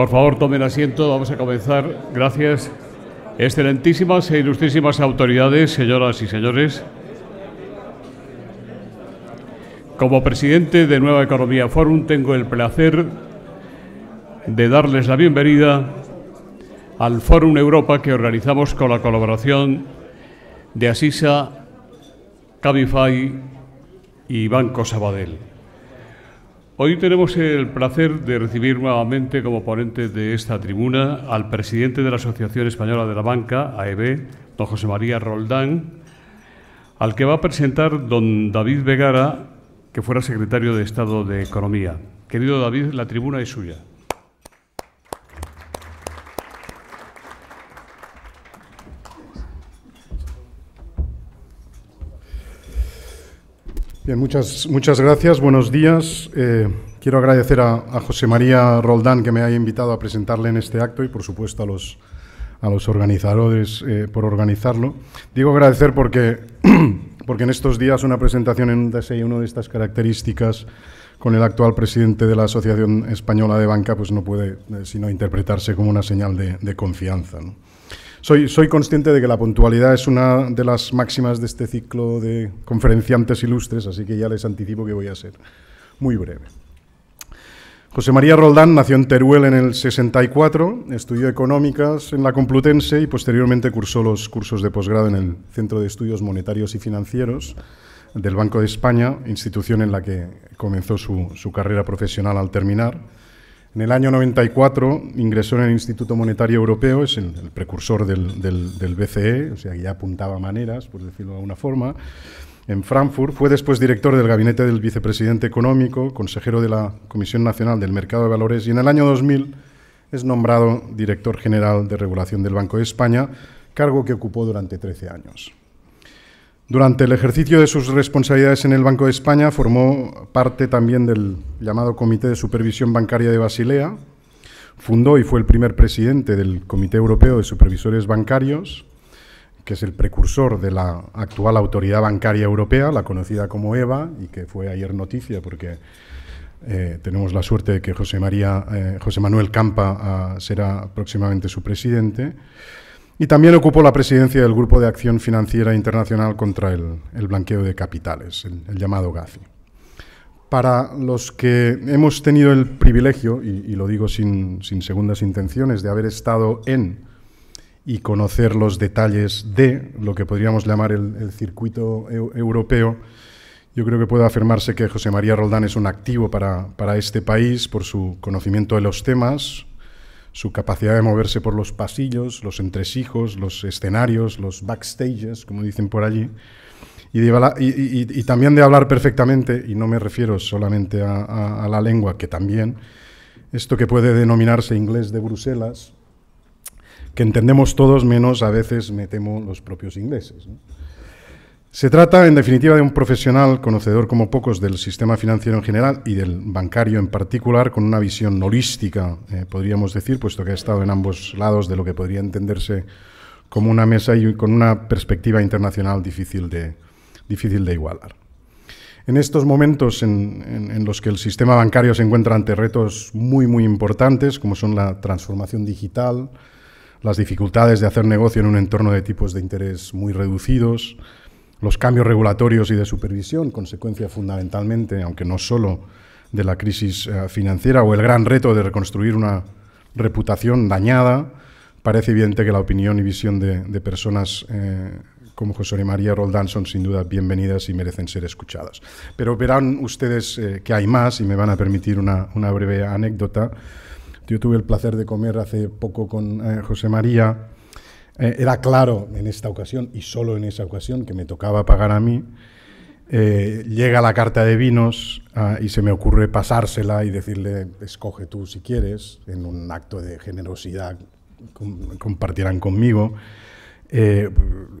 Por favor, tomen asiento, vamos a comenzar. Gracias. Excelentísimas e ilustrísimas autoridades, señoras y señores. Como presidente de Nueva Economía Forum, tengo el placer de darles la bienvenida al Forum Europa que organizamos con la colaboración de Asisa, Cabify y Banco Sabadell. Hoy tenemos el placer de recibir nuevamente como ponente de esta tribuna al presidente de la Asociación Española de la Banca, AEB, don José María Roldán, al que va a presentar don David Vegara, que fuera secretario de Estado de Economía. Querido David, la tribuna es suya. muchas, muchas gracias, buenos días. Eh, quiero agradecer a, José María Roldán que me haya invitado a presentarle en este acto y, por supuesto, a los, a los organizadores eh, por organizarlo. Digo agradecer porque, porque en estos días una presentación en un uno de estas características con el actual presidente de la Asociación Española de Banca, pues no puede eh, sino interpretarse como una señal de, de confianza. ¿no? Soy, consciente de que la puntualidad es una de las máximas de este ciclo de conferenciantes ilustres, así que ya les anticipo que voy a ser muy breve. José María Roldán nació en Teruel en el 64, estudió económicas en la Complutense y posteriormente cursó los cursos de posgrado en el Centro de Estudios Monetarios y Financieros del Banco de España, institución en la que comenzó su, su carrera profesional al terminar. En el año 94 ingresó en el Instituto Monetario Europeo, es el, precursor del, del, BCE, o sea, ya apuntaba maneras, por decirlo de alguna forma. En Frankfurt fue después director del gabinete del vicepresidente económico, consejero de la Comisión Nacional del Mercado de Valores y en el año 2000 es nombrado director general de regulación del Banco de España, cargo que ocupó durante 13 años. Durante el ejercicio de sus responsabilidades en el Banco de España formó parte también del llamado Comité de Supervisión Bancaria de Basilea, fundó y fue el primer presidente del Comité Europeo de Supervisores Bancarios, que es el precursor de la actual Autoridad Bancaria Europea, la conocida como EVA, y que fue ayer noticia porque eh, tenemos la suerte de que José, María, eh, José Manuel Campa ah, será próximamente su presidente. Y también ocupó la presidencia del Grupo de Acción Financiera Internacional contra el, Blanqueo de Capitales, el, llamado GAFI. Para los que hemos tenido el privilegio, y, lo digo sin, segundas intenciones, de haber estado en y conocer los detalles de lo que podríamos llamar el, circuito europeo, yo creo que puede afirmarse que José María Roldán es un activo para, para este país por su conocimiento de los temas, su capacidad de moverse por los pasillos, los entresijos, los escenarios, los backstages, como dicen por allí, y, también de hablar perfectamente, y no me refiero solamente a, la lengua, que también, esto que puede denominarse inglés de Bruselas, que entendemos todos menos a veces, me temo, los propios ingleses. Se trata, en definitiva, de un profesional conocedor como pocos del sistema financiero en general y del bancario en particular, con una visión holística, eh, podríamos decir, puesto que ha estado en ambos lados de lo que podría entenderse como una mesa y con una perspectiva internacional difícil de, igualar. En estos momentos en, en los que el sistema bancario se encuentra ante retos muy, muy importantes, como son la transformación digital, las dificultades de hacer negocio en un entorno de tipos de interés muy reducidos, los cambios regulatorios y de supervisión, consecuencia fundamentalmente, aunque no solo de la crisis eh, financiera o el gran reto de reconstruir una reputación dañada, parece evidente que la opinión y visión de, personas eh, como José María Roldán son sin duda bienvenidas y merecen ser escuchadas. Pero verán ustedes eh, que hay más y me van a permitir una, una, breve anécdota. Yo tuve el placer de comer hace poco con José María eh, era claro en esta ocasión, y solo en esa ocasión, que me tocaba pagar a mí. Eh, llega la carta de vinos ah, y se me ocurre pasársela y decirle, escoge tú si quieres, en un acto de generosidad compartirán conmigo. Eh,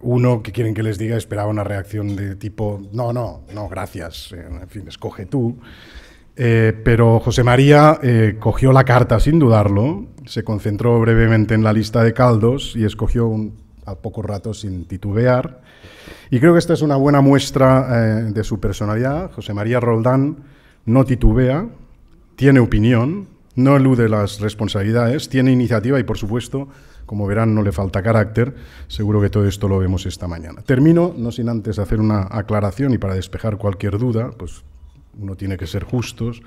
uno que quieren que les diga esperaba una reacción de tipo, no, no, no, gracias, en fin, escoge tú. Eh, pero José María eh, cogió la carta sin dudarlo, se concentró brevemente en la lista de caldos y escogió a poco rato sin titubear. Y creo que esta es una buena muestra eh, de su personalidad. José María Roldán no titubea, tiene opinión, no elude las responsabilidades, tiene iniciativa y, por supuesto, como verán, no le falta carácter. Seguro que todo esto lo vemos esta mañana. Termino, no sin antes hacer una aclaración y para despejar cualquier duda, pues uno tiene que ser justos.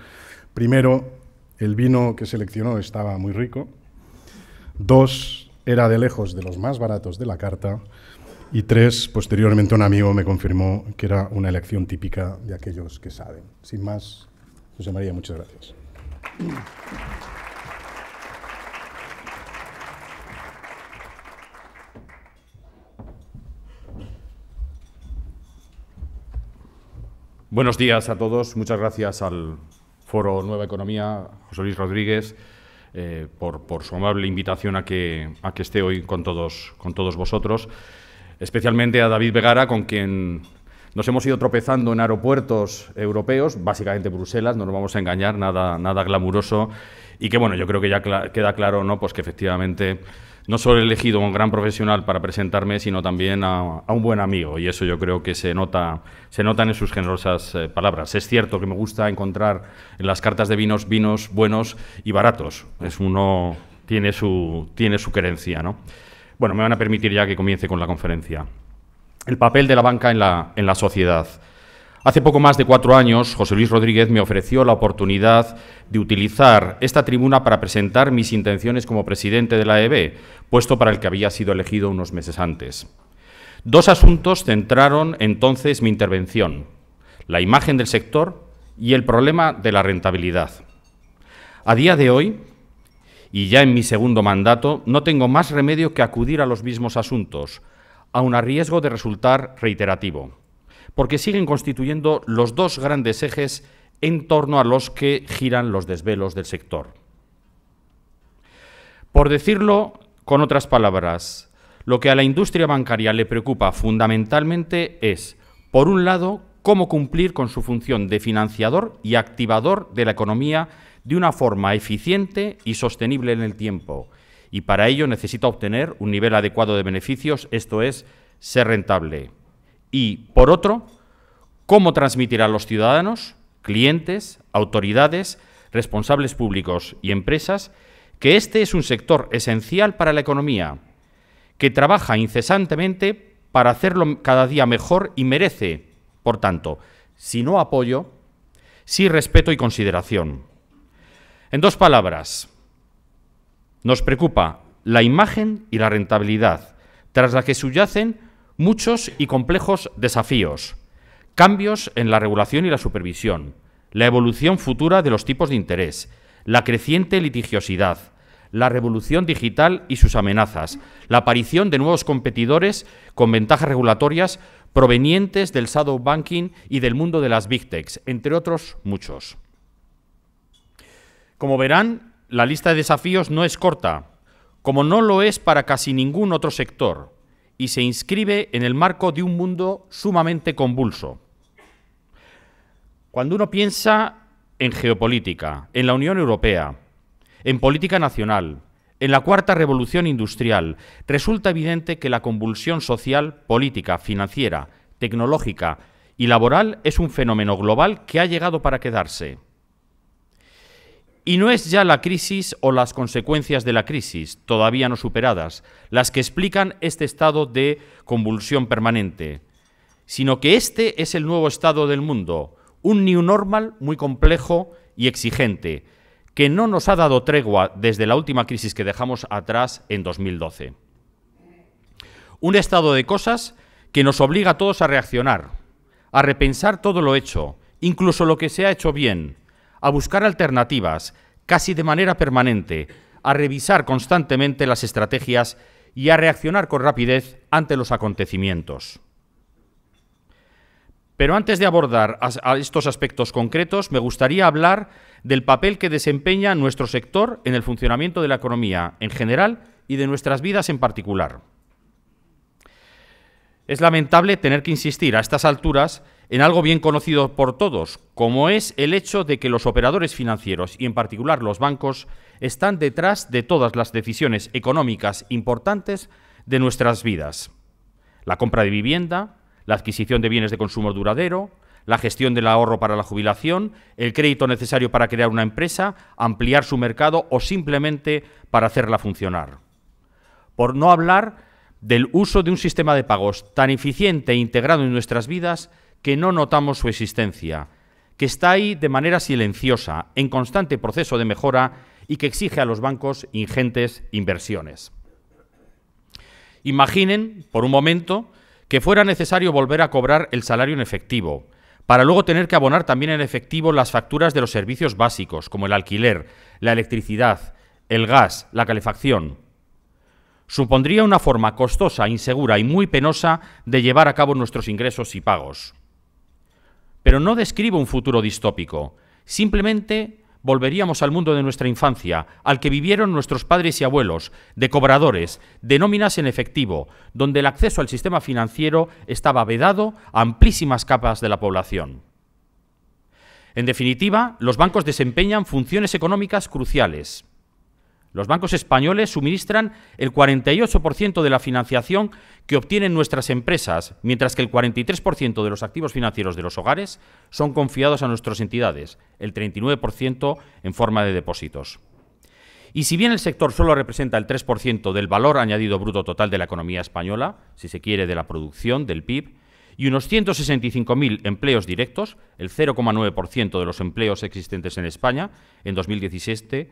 Primero, el vino que seleccionó estaba muy rico. Dos, era de lejos de los más baratos de la carta. Y tres, posteriormente un amigo me confirmó que era una elección típica de aquellos que saben. Sin más, José María, muchas gracias. Buenos días a todos. Muchas gracias al Foro Nueva Economía, José Luis Rodríguez, eh, por, por, su amable invitación a que, esté hoy con todos, con todos vosotros. Especialmente a David Vegara, con quien nos hemos ido tropezando en aeropuertos europeos, básicamente Bruselas, no nos vamos a engañar, nada, nada glamuroso. Y que bueno, yo creo que ya queda claro ¿no? pues que efectivamente no solo he elegido a un gran profesional para presentarme, sino también a, un buen amigo. Y eso yo creo que se nota, se en sus generosas eh, palabras. Es cierto que me gusta encontrar en las cartas de vinos vinos buenos y baratos. Es uno tiene su tiene su querencia, ¿no? Bueno, me van a permitir ya que comience con la conferencia. El papel de la banca en la, en la sociedad. Hace poco más de cuatro años, José Luis Rodríguez me ofreció la oportunidad de utilizar esta tribuna para presentar mis intenciones como presidente de la EB, puesto para el que había sido elegido unos meses antes. Dos asuntos centraron entonces mi intervención, la imagen del sector y el problema de la rentabilidad. A día de hoy, y ya en mi segundo mandato, no tengo más remedio que acudir a los mismos asuntos, aun a riesgo de resultar reiterativo porque siguen constituyendo los dos grandes ejes en torno a los que giran los desvelos del sector. Por decirlo con otras palabras, lo que a la industria bancaria le preocupa fundamentalmente es, por un lado, cómo cumplir con su función de financiador y activador de la economía de una forma eficiente y sostenible en el tiempo, y para ello necesita obtener un nivel adecuado de beneficios, esto es, ser rentable. Y, por otro, cómo transmitir a los ciudadanos, clientes, autoridades, responsables públicos y empresas que este es un sector esencial para la economía, que trabaja incesantemente para hacerlo cada día mejor y merece, por tanto, si no apoyo, sí respeto y consideración. En dos palabras, nos preocupa la imagen y la rentabilidad, tras la que subyacen muchos y complejos desafíos, cambios en la regulación y la supervisión, la evolución futura de los tipos de interés, la creciente litigiosidad, la revolución digital y sus amenazas, la aparición de nuevos competidores con ventajas regulatorias provenientes del shadow banking y del mundo de las big techs, entre otros muchos. Como verán, la lista de desafíos no es corta, como no lo es para casi ningún otro sector y se inscribe en el marco de un mundo sumamente convulso. Cuando uno piensa en geopolítica, en la Unión Europea, en política nacional, en la cuarta revolución industrial, resulta evidente que la convulsión social, política, financiera, tecnológica y laboral es un fenómeno global que ha llegado para quedarse. Y no es ya la crisis o las consecuencias de la crisis, todavía no superadas, las que explican este estado de convulsión permanente, sino que este es el nuevo estado del mundo, un new normal muy complejo y exigente, que no nos ha dado tregua desde la última crisis que dejamos atrás en 2012. Un estado de cosas que nos obliga a todos a reaccionar, a repensar todo lo hecho, incluso lo que se ha hecho bien, a buscar alternativas, casi de manera permanente, a revisar constantemente las estrategias y a reaccionar con rapidez ante los acontecimientos. Pero antes de abordar estos aspectos concretos, me gustaría hablar del papel que desempeña nuestro sector en el funcionamiento de la economía en general y de nuestras vidas en particular. Es lamentable tener que insistir a estas alturas en algo bien conocido por todos, como es el hecho de que los operadores financieros y en particular los bancos están detrás de todas las decisiones económicas importantes de nuestras vidas. La compra de vivienda, la adquisición de bienes de consumo duradero, la gestión del ahorro para la jubilación, el crédito necesario para crear una empresa, ampliar su mercado o simplemente para hacerla funcionar. Por no hablar del uso de un sistema de pagos tan eficiente e integrado en nuestras vidas que no notamos su existencia, que está ahí de manera silenciosa, en constante proceso de mejora y que exige a los bancos ingentes inversiones. Imaginen, por un momento, que fuera necesario volver a cobrar el salario en efectivo, para luego tener que abonar también en efectivo las facturas de los servicios básicos, como el alquiler, la electricidad, el gas, la calefacción. Supondría una forma costosa, insegura y muy penosa de llevar a cabo nuestros ingresos y pagos. Pero no describo un futuro distópico. Simplemente volveríamos al mundo de nuestra infancia, al que vivieron nuestros padres y abuelos, de cobradores, de nóminas en efectivo, donde el acceso al sistema financiero estaba vedado a amplísimas capas de la población. En definitiva, los bancos desempeñan funciones económicas cruciales los bancos españoles suministran el 48% de la financiación que obtienen nuestras empresas, mientras que el 43% de los activos financieros de los hogares son confiados a nuestras entidades, el 39% en forma de depósitos. Y si bien el sector solo representa el 3% del valor añadido bruto total de la economía española, si se quiere de la producción, del PIB, y unos 165.000 empleos directos, el 0,9% de los empleos existentes en España en 2017,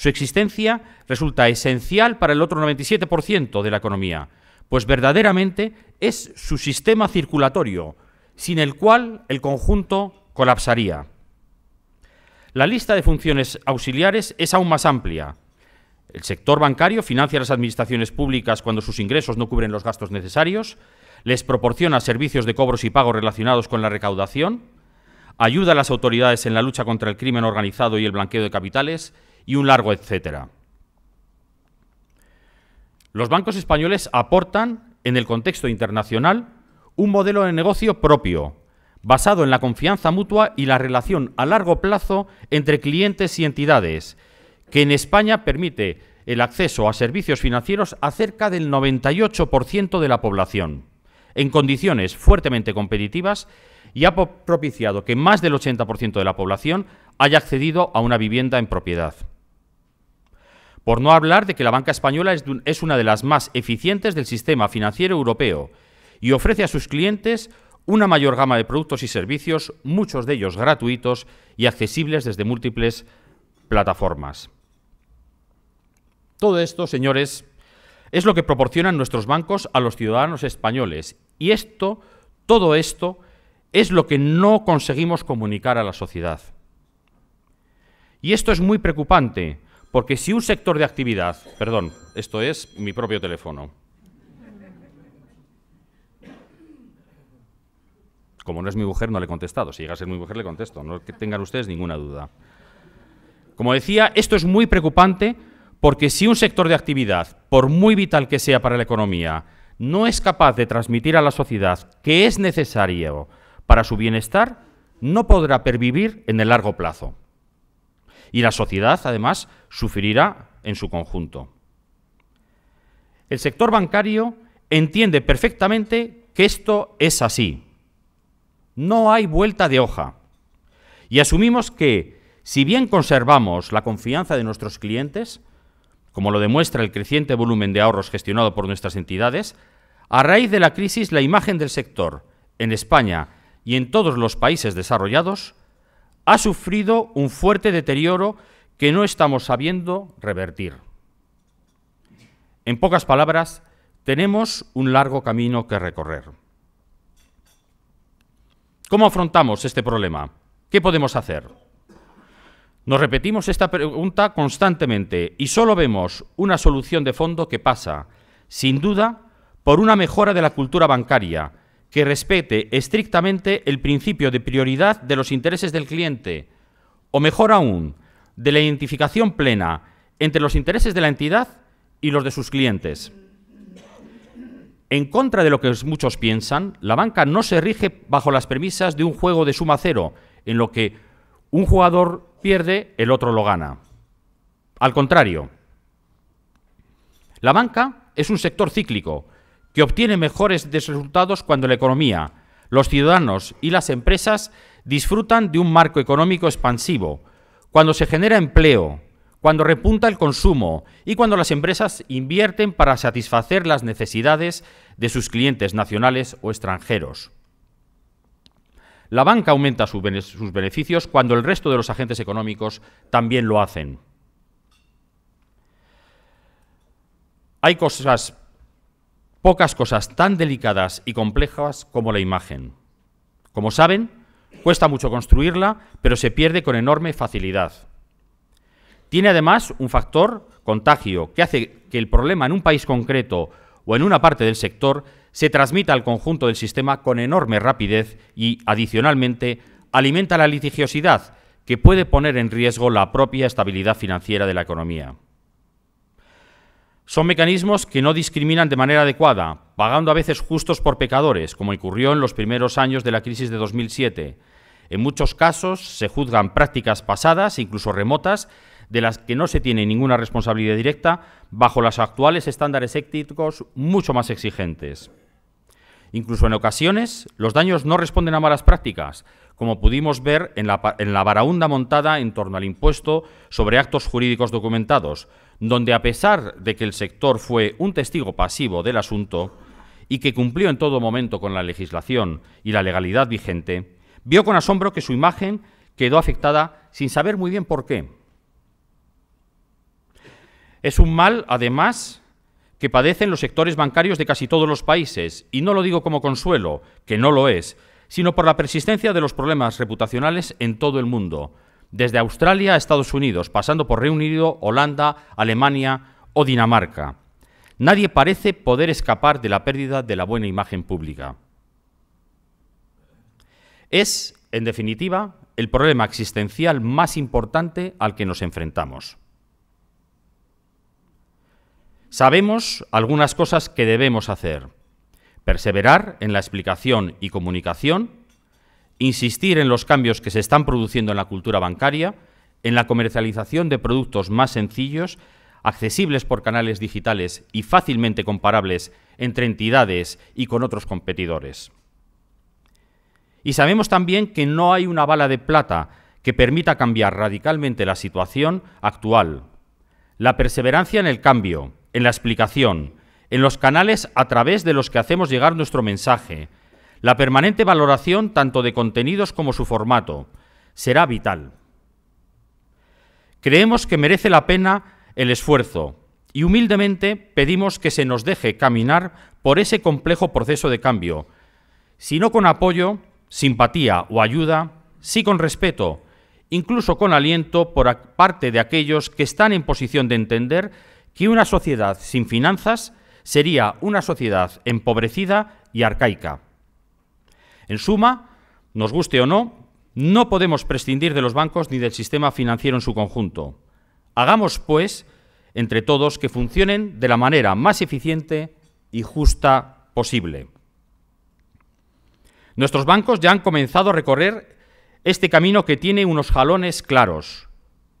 su existencia resulta esencial para el otro 97% de la economía, pues verdaderamente es su sistema circulatorio, sin el cual el conjunto colapsaría. La lista de funciones auxiliares es aún más amplia. El sector bancario financia a las administraciones públicas cuando sus ingresos no cubren los gastos necesarios, les proporciona servicios de cobros y pagos relacionados con la recaudación, ayuda a las autoridades en la lucha contra el crimen organizado y el blanqueo de capitales y un largo etcétera. Los bancos españoles aportan, en el contexto internacional, un modelo de negocio propio, basado en la confianza mutua y la relación a largo plazo entre clientes y entidades, que en España permite el acceso a servicios financieros a cerca del 98% de la población, en condiciones fuertemente competitivas y ha propiciado que más del 80% de la población haya accedido a una vivienda en propiedad. Por no hablar de que la banca española es una de las más eficientes del sistema financiero europeo y ofrece a sus clientes una mayor gama de productos y servicios, muchos de ellos gratuitos y accesibles desde múltiples plataformas. Todo esto, señores, es lo que proporcionan nuestros bancos a los ciudadanos españoles y esto, todo esto, es lo que no conseguimos comunicar a la sociedad. Y esto es muy preocupante, porque si un sector de actividad, perdón, esto es mi propio teléfono, como no es mi mujer, no le he contestado. Si llega a ser mi mujer, le contesto. No que tengan ustedes ninguna duda. Como decía, esto es muy preocupante porque si un sector de actividad, por muy vital que sea para la economía, no es capaz de transmitir a la sociedad que es necesario para su bienestar, no podrá pervivir en el largo plazo y la sociedad, además, sufrirá en su conjunto. El sector bancario entiende perfectamente que esto es así. No hay vuelta de hoja. Y asumimos que, si bien conservamos la confianza de nuestros clientes, como lo demuestra el creciente volumen de ahorros gestionado por nuestras entidades, a raíz de la crisis la imagen del sector en España y en todos los países desarrollados ha sufrido un fuerte deterioro que no estamos sabiendo revertir. En pocas palabras, tenemos un largo camino que recorrer. ¿Cómo afrontamos este problema? ¿Qué podemos hacer? Nos repetimos esta pregunta constantemente y solo vemos una solución de fondo que pasa, sin duda, por una mejora de la cultura bancaria, que respete estrictamente el principio de prioridad de los intereses del cliente, o mejor aún, de la identificación plena entre los intereses de la entidad y los de sus clientes. En contra de lo que muchos piensan, la banca no se rige bajo las premisas de un juego de suma cero, en lo que un jugador pierde, el otro lo gana. Al contrario, la banca es un sector cíclico, que obtiene mejores resultados cuando la economía, los ciudadanos y las empresas disfrutan de un marco económico expansivo, cuando se genera empleo, cuando repunta el consumo y cuando las empresas invierten para satisfacer las necesidades de sus clientes nacionales o extranjeros. La banca aumenta sus beneficios cuando el resto de los agentes económicos también lo hacen. Hay cosas pocas cosas tan delicadas y complejas como la imagen. Como saben, cuesta mucho construirla, pero se pierde con enorme facilidad. Tiene además un factor contagio que hace que el problema en un país concreto o en una parte del sector se transmita al conjunto del sistema con enorme rapidez y, adicionalmente, alimenta la litigiosidad que puede poner en riesgo la propia estabilidad financiera de la economía. Son mecanismos que no discriminan de manera adecuada, pagando a veces justos por pecadores, como ocurrió en los primeros años de la crisis de 2007. En muchos casos se juzgan prácticas pasadas, incluso remotas, de las que no se tiene ninguna responsabilidad directa, bajo los actuales estándares éticos mucho más exigentes. Incluso en ocasiones, los daños no responden a malas prácticas, como pudimos ver en la, en montada en torno al impuesto sobre actos jurídicos documentados, donde a pesar de que el sector fue un testigo pasivo del asunto y que cumplió en todo momento con la legislación y la legalidad vigente, vio con asombro que su imagen quedó afectada sin saber muy bien por qué. Es un mal, además, que padecen los sectores bancarios de casi todos los países, y no lo digo como consuelo, que no lo es, sino por la persistencia de los problemas reputacionales en todo el mundo, desde Australia a Estados Unidos, pasando por Reino Unido, Holanda, Alemania o Dinamarca. Nadie parece poder escapar de la pérdida de la buena imagen pública. Es, en definitiva, el problema existencial más importante al que nos enfrentamos. Sabemos algunas cosas que debemos hacer. Perseverar en la explicación y comunicación insistir en los cambios que se están produciendo en la cultura bancaria, en la comercialización de productos más sencillos, accesibles por canales digitales y fácilmente comparables entre entidades y con otros competidores. Y sabemos también que no hay una bala de plata que permita cambiar radicalmente la situación actual. La perseverancia en el cambio, en la explicación, en los canales a través de los que hacemos llegar nuestro mensaje, la permanente valoración tanto de contenidos como su formato será vital. Creemos que merece la pena el esfuerzo y humildemente pedimos que se nos deje caminar por ese complejo proceso de cambio, si no con apoyo, simpatía o ayuda, sí con respeto, incluso con aliento por parte de aquellos que están en posición de entender que una sociedad sin finanzas sería una sociedad empobrecida y arcaica. En suma, nos guste o no, no podemos prescindir de los bancos ni del sistema financiero en su conjunto. Hagamos, pues, entre todos que funcionen de la manera más eficiente y justa posible. Nuestros bancos ya han comenzado a recorrer este camino que tiene unos jalones claros,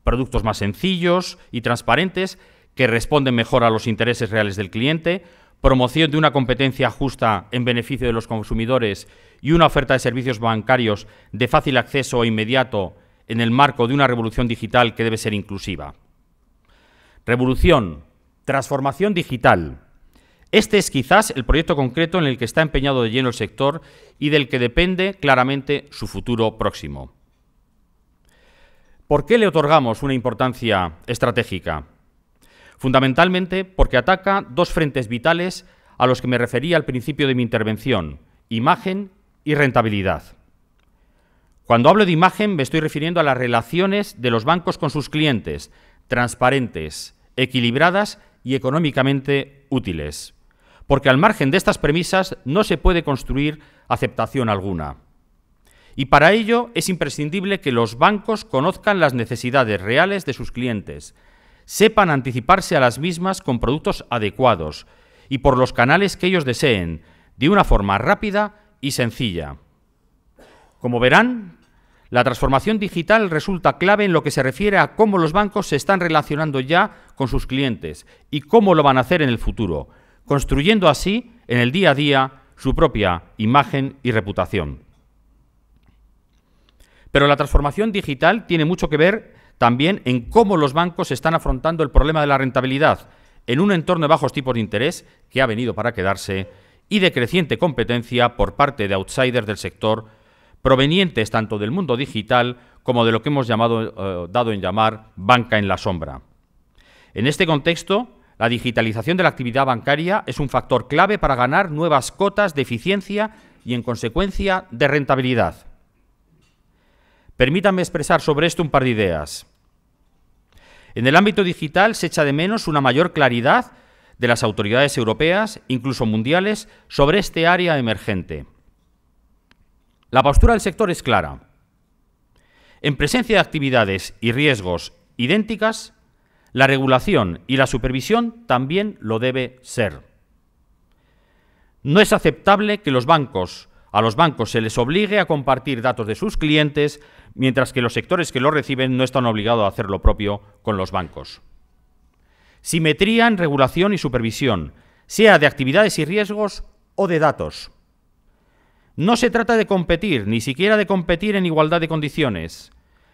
productos más sencillos y transparentes que responden mejor a los intereses reales del cliente, promoción de una competencia justa en beneficio de los consumidores y una oferta de servicios bancarios de fácil acceso e inmediato en el marco de una revolución digital que debe ser inclusiva. Revolución, transformación digital. Este es quizás el proyecto concreto en el que está empeñado de lleno el sector y del que depende claramente su futuro próximo. ¿Por qué le otorgamos una importancia estratégica? fundamentalmente porque ataca dos frentes vitales a los que me refería al principio de mi intervención, imagen y rentabilidad. Cuando hablo de imagen me estoy refiriendo a las relaciones de los bancos con sus clientes, transparentes, equilibradas y económicamente útiles. Porque al margen de estas premisas no se puede construir aceptación alguna. Y para ello es imprescindible que los bancos conozcan las necesidades reales de sus clientes, sepan anticiparse a las mismas con productos adecuados y por los canales que ellos deseen, de una forma rápida y sencilla. Como verán, la transformación digital resulta clave en lo que se refiere a cómo los bancos se están relacionando ya con sus clientes y cómo lo van a hacer en el futuro, construyendo así, en el día a día, su propia imagen y reputación. Pero la transformación digital tiene mucho que ver también en cómo los bancos están afrontando el problema de la rentabilidad en un entorno de bajos tipos de interés que ha venido para quedarse y de creciente competencia por parte de outsiders del sector provenientes tanto del mundo digital como de lo que hemos llamado, eh, dado en llamar banca en la sombra. En este contexto, la digitalización de la actividad bancaria es un factor clave para ganar nuevas cotas de eficiencia y, en consecuencia, de rentabilidad. Permítanme expresar sobre esto un par de ideas. En el ámbito digital se echa de menos una mayor claridad de las autoridades europeas, incluso mundiales, sobre este área emergente. La postura del sector es clara. En presencia de actividades y riesgos idénticas, la regulación y la supervisión también lo debe ser. No es aceptable que a los bancos se les obligue a compartir datos de sus clientes mientras que los sectores que lo reciben no están obligados a hacer lo propio con los bancos. Simetría en regulación y supervisión, sea de actividades y riesgos o de datos. No se trata de competir, ni siquiera de competir en igualdad de condiciones,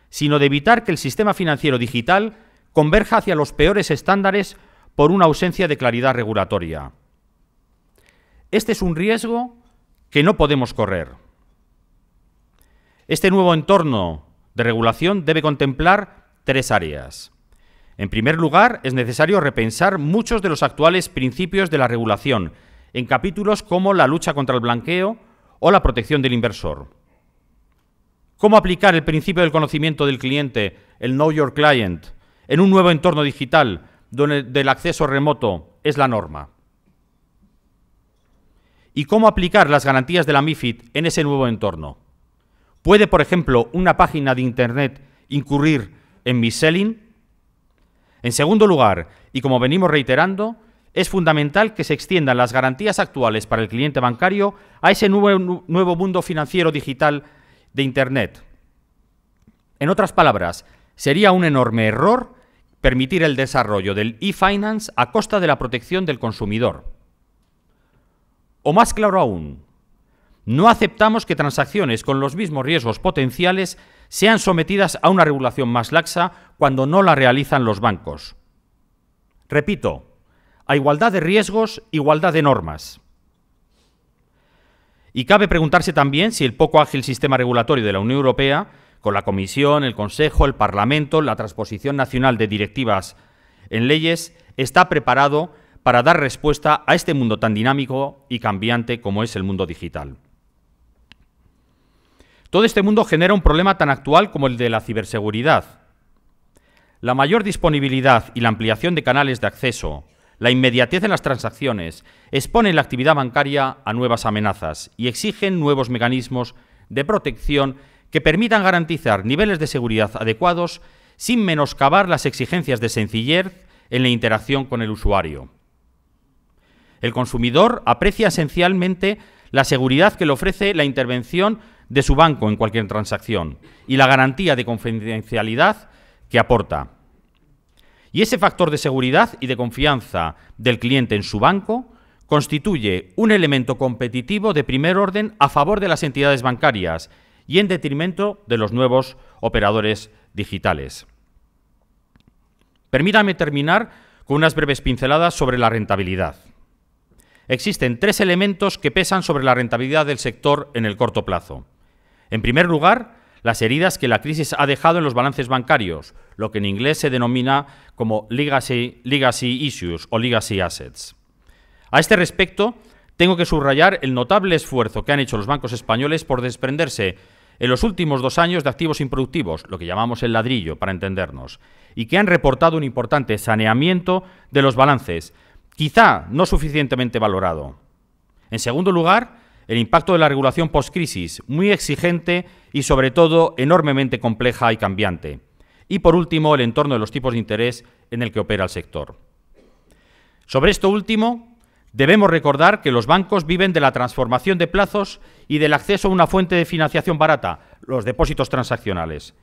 sino de evitar que el sistema financiero digital converja hacia los peores estándares por una ausencia de claridad regulatoria. Este es un riesgo que no podemos correr. Este nuevo entorno de regulación debe contemplar tres áreas. En primer lugar, es necesario repensar muchos de los actuales principios de la regulación en capítulos como la lucha contra el blanqueo o la protección del inversor. ¿Cómo aplicar el principio del conocimiento del cliente, el Know Your Client, en un nuevo entorno digital donde el acceso remoto es la norma? ¿Y cómo aplicar las garantías de la MIFID en ese nuevo entorno? ¿Puede, por ejemplo, una página de Internet incurrir en mis-selling? En segundo lugar, y como venimos reiterando, es fundamental que se extiendan las garantías actuales para el cliente bancario a ese nuevo, nuevo mundo financiero digital de Internet. En otras palabras, sería un enorme error permitir el desarrollo del e-finance a costa de la protección del consumidor. O más claro aún, no aceptamos que transacciones con los mismos riesgos potenciales sean sometidas a una regulación más laxa cuando no la realizan los bancos. Repito, a igualdad de riesgos, igualdad de normas. Y cabe preguntarse también si el poco ágil sistema regulatorio de la Unión Europea, con la Comisión, el Consejo, el Parlamento, la transposición nacional de directivas en leyes, está preparado para dar respuesta a este mundo tan dinámico y cambiante como es el mundo digital. Todo este mundo genera un problema tan actual como el de la ciberseguridad. La mayor disponibilidad y la ampliación de canales de acceso, la inmediatez en las transacciones, exponen la actividad bancaria a nuevas amenazas y exigen nuevos mecanismos de protección que permitan garantizar niveles de seguridad adecuados sin menoscabar las exigencias de sencillez en la interacción con el usuario. El consumidor aprecia esencialmente la seguridad que le ofrece la intervención de su banco en cualquier transacción y la garantía de confidencialidad que aporta. Y ese factor de seguridad y de confianza del cliente en su banco constituye un elemento competitivo de primer orden a favor de las entidades bancarias y en detrimento de los nuevos operadores digitales. Permítame terminar con unas breves pinceladas sobre la rentabilidad. Existen tres elementos que pesan sobre la rentabilidad del sector en el corto plazo. En primer lugar, las heridas que la crisis ha dejado en los balances bancarios, lo que en inglés se denomina como legacy, issues o legacy assets. A este respecto, tengo que subrayar el notable esfuerzo que han hecho los bancos españoles por desprenderse en los últimos dos años de activos improductivos, lo que llamamos el ladrillo, para entendernos, y que han reportado un importante saneamiento de los balances, quizá no suficientemente valorado. En segundo lugar, el impacto de la regulación post-crisis, muy exigente y sobre todo enormemente compleja y cambiante. Y por último, el entorno de los tipos de interés en el que opera el sector. Sobre esto último, debemos recordar que los bancos viven de la transformación de plazos y del acceso a una fuente de financiación barata, los depósitos transaccionales.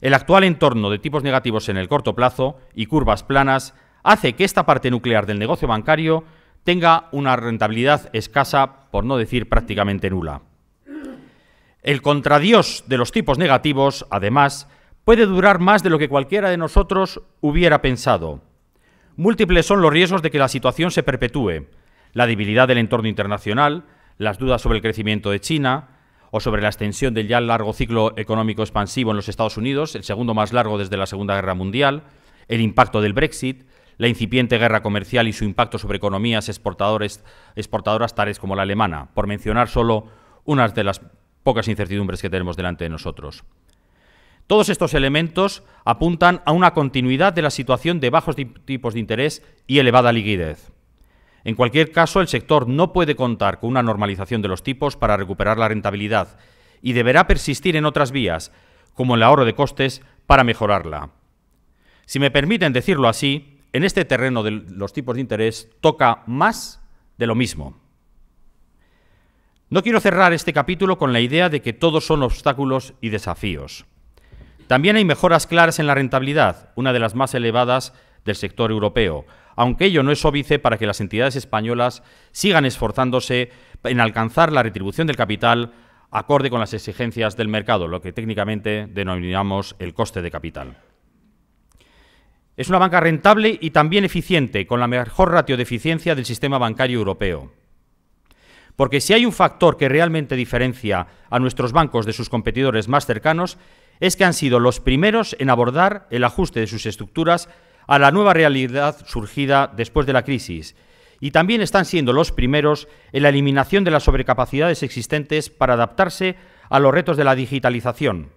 El actual entorno de tipos negativos en el corto plazo y curvas planas hace que esta parte nuclear del negocio bancario tenga una rentabilidad escasa, por no decir prácticamente nula. El contradios de los tipos negativos, además, puede durar más de lo que cualquiera de nosotros hubiera pensado. Múltiples son los riesgos de que la situación se perpetúe, la debilidad del entorno internacional, las dudas sobre el crecimiento de China o sobre la extensión del ya largo ciclo económico expansivo en los Estados Unidos, el segundo más largo desde la Segunda Guerra Mundial, el impacto del Brexit, la incipiente guerra comercial y su impacto sobre economías exportadoras tales como la alemana, por mencionar solo unas de las pocas incertidumbres que tenemos delante de nosotros. Todos estos elementos apuntan a una continuidad de la situación de bajos tipos de interés y elevada liquidez. En cualquier caso, el sector no puede contar con una normalización de los tipos para recuperar la rentabilidad y deberá persistir en otras vías, como el ahorro de costes, para mejorarla. Si me permiten decirlo así, en este terreno de los tipos de interés toca más de lo mismo. No quiero cerrar este capítulo con la idea de que todos son obstáculos y desafíos. También hay mejoras claras en la rentabilidad, una de las más elevadas del sector europeo, aunque ello no es óbice para que las entidades españolas sigan esforzándose en alcanzar la retribución del capital acorde con las exigencias del mercado, lo que técnicamente denominamos el coste de capital. Es una banca rentable y también eficiente, con la mejor ratio de eficiencia del sistema bancario europeo. Porque si hay un factor que realmente diferencia a nuestros bancos de sus competidores más cercanos, es que han sido los primeros en abordar el ajuste de sus estructuras a la nueva realidad surgida después de la crisis y también están siendo los primeros en la eliminación de las sobrecapacidades existentes para adaptarse a los retos de la digitalización,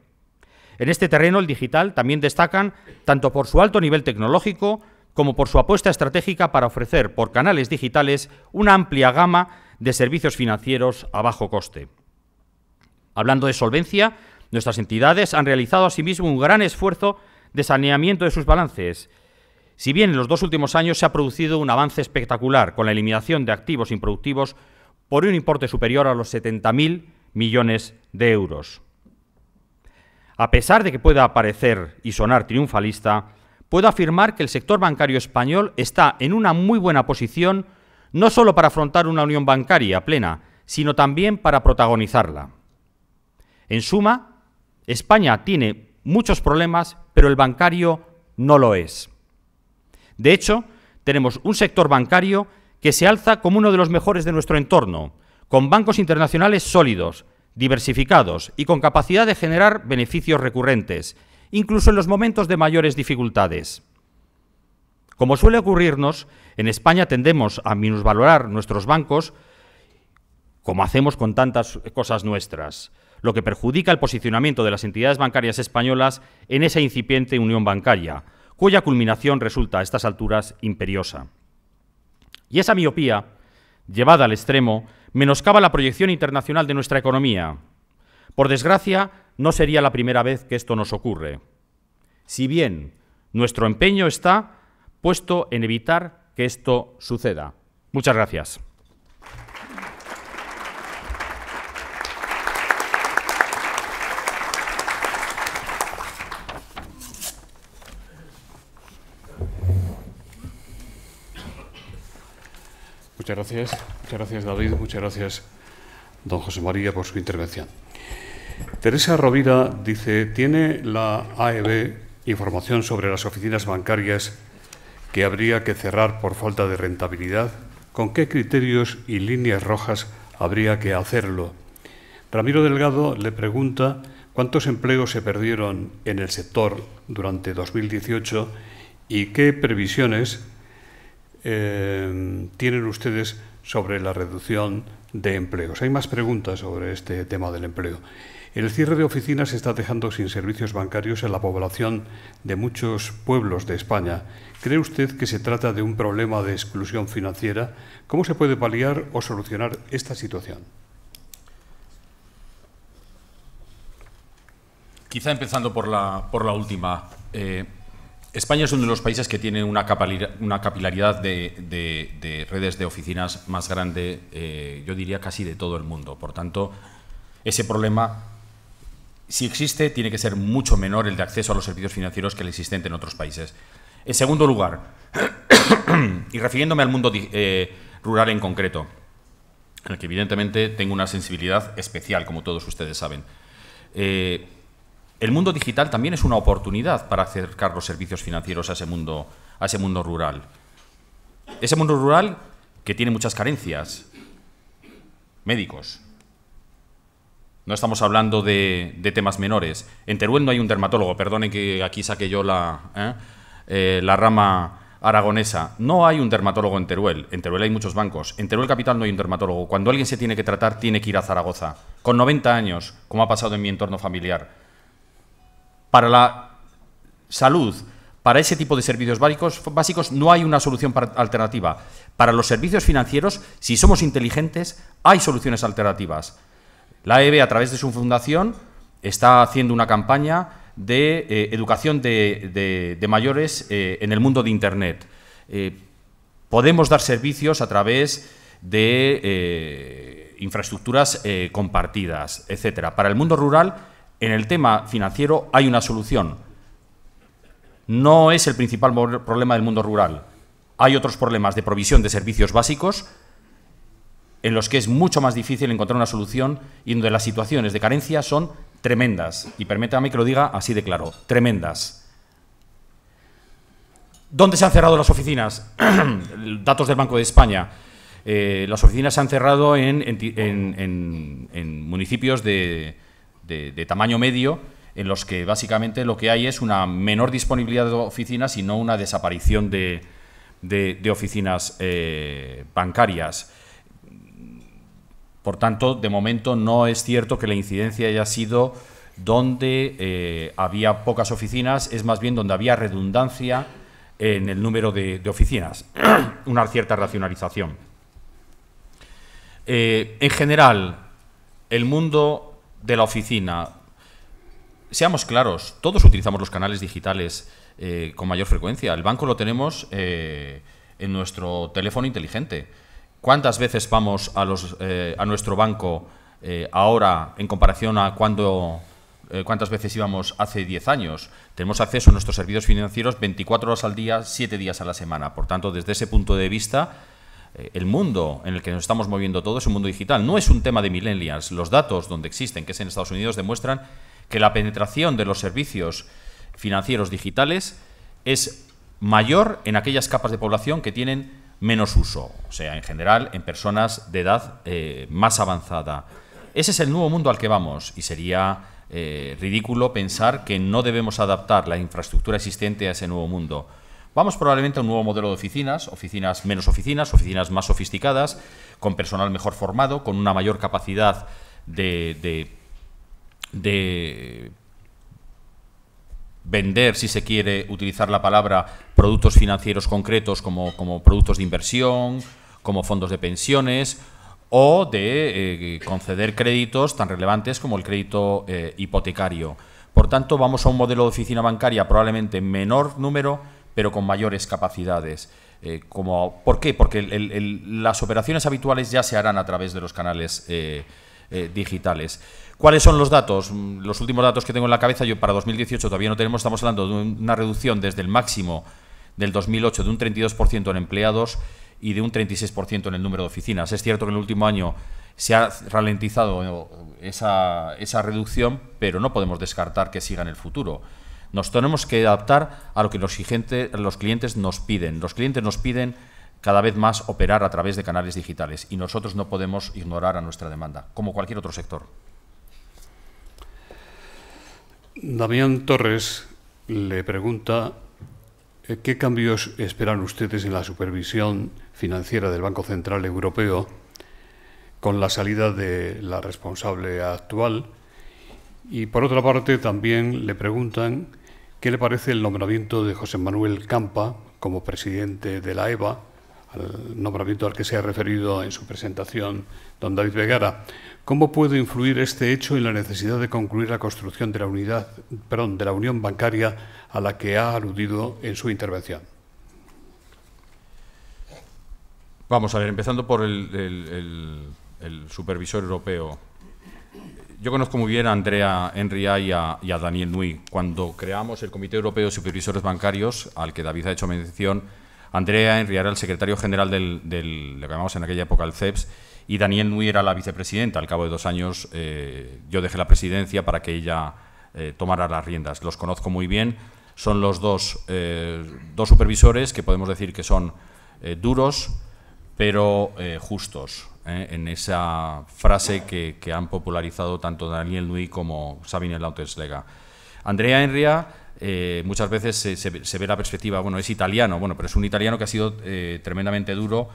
en este terreno, el digital, también destacan tanto por su alto nivel tecnológico como por su apuesta estratégica para ofrecer por canales digitales una amplia gama de servicios financieros a bajo coste. Hablando de solvencia, nuestras entidades han realizado asimismo un gran esfuerzo de saneamiento de sus balances. Si bien en los dos últimos años se ha producido un avance espectacular con la eliminación de activos improductivos por un importe superior a los 70.000 millones de euros a pesar de que pueda parecer y sonar triunfalista, puedo afirmar que el sector bancario español está en una muy buena posición no solo para afrontar una unión bancaria plena, sino también para protagonizarla. En suma, España tiene muchos problemas, pero el bancario no lo es. De hecho, tenemos un sector bancario que se alza como uno de los mejores de nuestro entorno, con bancos internacionales sólidos, diversificados y con capacidad de generar beneficios recurrentes, incluso en los momentos de mayores dificultades. Como suele ocurrirnos, en España tendemos a minusvalorar nuestros bancos, como hacemos con tantas cosas nuestras, lo que perjudica el posicionamiento de las entidades bancarias españolas en esa incipiente unión bancaria, cuya culminación resulta a estas alturas imperiosa. Y esa miopía llevada al extremo, menoscaba la proyección internacional de nuestra economía. Por desgracia, no sería la primera vez que esto nos ocurre. Si bien nuestro empeño está puesto en evitar que esto suceda. Muchas gracias. Muchas gracias. gracias, David. Muchas gracias, don José María, por su intervención. Teresa Rovira dice, ¿tiene la AEB información sobre las oficinas bancarias que habría que cerrar por falta de rentabilidad? ¿Con qué criterios y líneas rojas habría que hacerlo? Ramiro Delgado le pregunta cuántos empleos se perdieron en el sector durante 2018 y qué previsiones eh, tienen ustedes sobre la reducción de empleos. Hay más preguntas sobre este tema del empleo. El cierre de oficinas está dejando sin servicios bancarios a la población de muchos pueblos de España. ¿Cree usted que se trata de un problema de exclusión financiera? ¿Cómo se puede paliar o solucionar esta situación? Quizá empezando por la, por la última. Eh, España es uno de los países que tiene una, capilaridad de, redes de oficinas más grande, eh, yo diría casi de todo el mundo. Por tanto, ese problema, si existe, tiene que ser mucho menor el de acceso a los servicios financieros que el existente en otros países. En segundo lugar, y refiriéndome al mundo eh, rural en concreto, en el que evidentemente tengo una sensibilidad especial, como todos ustedes saben. Eh, el mundo digital también es una oportunidad para acercar los servicios financieros a ese mundo, a ese mundo rural. Ese mundo rural que tiene muchas carencias. Médicos. No estamos hablando de, temas menores. En Teruel no hay un dermatólogo, perdone que aquí saque yo la, ¿eh? Eh, la rama aragonesa. No hay un dermatólogo en Teruel. En Teruel hay muchos bancos. En Teruel Capital no hay un dermatólogo. Cuando alguien se tiene que tratar, tiene que ir a Zaragoza. Con 90 años, como ha pasado en mi entorno familiar para la salud, para ese tipo de servicios básicos, no hay una solución alternativa. Para los servicios financieros, si somos inteligentes, hay soluciones alternativas. La EB, a través de su fundación, está haciendo una campaña de eh, educación de, mayores eh, en el mundo de Internet. Eh, podemos dar servicios a través de infraestructuras compartidas, etcétera. Para el mundo rural, en el tema financiero hay una solución. No es el principal problema del mundo rural. Hay otros problemas de provisión de servicios básicos en los que es mucho más difícil encontrar una solución y donde las situaciones de carencia son tremendas. Y permítame que lo diga así de claro, tremendas. ¿Dónde se han cerrado las oficinas? Datos del Banco de España. Eh, las oficinas se han cerrado en municipios de, de, tamaño medio, en los que básicamente lo que hay es una menor disponibilidad de oficinas y no una desaparición de, oficinas eh, bancarias. Por tanto, de momento no es cierto que la incidencia haya sido donde eh, había pocas oficinas, es más bien donde había redundancia en el número de, oficinas, una cierta racionalización. Eh, en general, el mundo de la oficina, seamos claros, todos utilizamos los canales digitales eh, con mayor frecuencia. El banco lo tenemos eh, en nuestro teléfono inteligente. ¿Cuántas veces vamos a, eh, nuestro banco ahora en comparación a cuando, cuántas veces íbamos hace 10 años? Tenemos acceso a nuestros servicios financieros 24 horas al día, 7 días a la semana. Por tanto, desde ese punto de vista, eh, el mundo en el que nos estamos moviendo todo es un mundo digital, no es un tema de millennials. Los datos donde existen, que es en Estados Unidos, demuestran que la penetración de los servicios financieros digitales es mayor en aquellas capas de población que tienen menos uso, o sea, en general en personas de edad eh, más avanzada. Ese es el nuevo mundo al que vamos y sería eh, ridículo pensar que no debemos adaptar la infraestructura existente a ese nuevo mundo. Vamos probablemente a un nuevo modelo de oficinas, oficinas menos oficinas, oficinas más sofisticadas, con personal mejor formado, con una mayor capacidad de, vender, si se quiere utilizar la palabra, productos financieros concretos como, productos de inversión, como fondos de pensiones o de eh, conceder créditos tan relevantes como el crédito eh, hipotecario. Por tanto, vamos a un modelo de oficina bancaria probablemente menor número, pero con mayores capacidades. Eh, ¿Por qué? Porque las operaciones habituales ya se harán a través de los canales eh, eh, digitales. ¿Cuáles son los datos? Mm, los últimos datos que tengo en la cabeza, yo para 2018 todavía no tenemos, estamos hablando de una reducción desde el máximo del 2008 de un 32% en empleados y de un 36% en el número de oficinas. Es cierto que en el último año se ha ralentizado esa reducción, pero no podemos descartar que siga en el futuro. Nos tenemos que adaptar a lo que los, clientes nos piden. Los clientes nos piden cada vez más operar a través de canales digitales y nosotros no podemos ignorar a nuestra demanda, como cualquier otro sector. Damián Torres le pregunta qué cambios esperan ustedes en la supervisión financiera del Banco Central Europeo con la salida de la responsable actual. Y por otra parte también le preguntan ¿Qué le parece el nombramiento de José Manuel Campa como presidente de la EVA, al nombramiento al que se ha referido en su presentación don David Vegara? ¿Cómo puede influir este hecho en la necesidad de concluir la construcción de la, unidad, perdón, de la unión bancaria a la que ha aludido en su intervención? Vamos a ver, empezando por el, el supervisor europeo yo conozco muy bien a Andrea Enria y a, Daniel Nui. Cuando creamos el Comité Europeo de Supervisores Bancarios, al que David ha hecho mención, Andrea Enria era el secretario general del, lo que llamamos en aquella época el CEPS, y Daniel Nui era la vicepresidenta. Al cabo de dos años eh, yo dejé la presidencia para que ella eh, tomara las riendas. Los conozco muy bien. Son los dos, eh, dos supervisores que podemos decir que son duros, pero justos. ¿eh? en esa frase que, han popularizado tanto Daniel Nui como Sabine Lauterslega. Andrea Enria eh, muchas veces se, ve la perspectiva, bueno, es italiano, bueno, pero es un italiano que ha sido eh, tremendamente duro.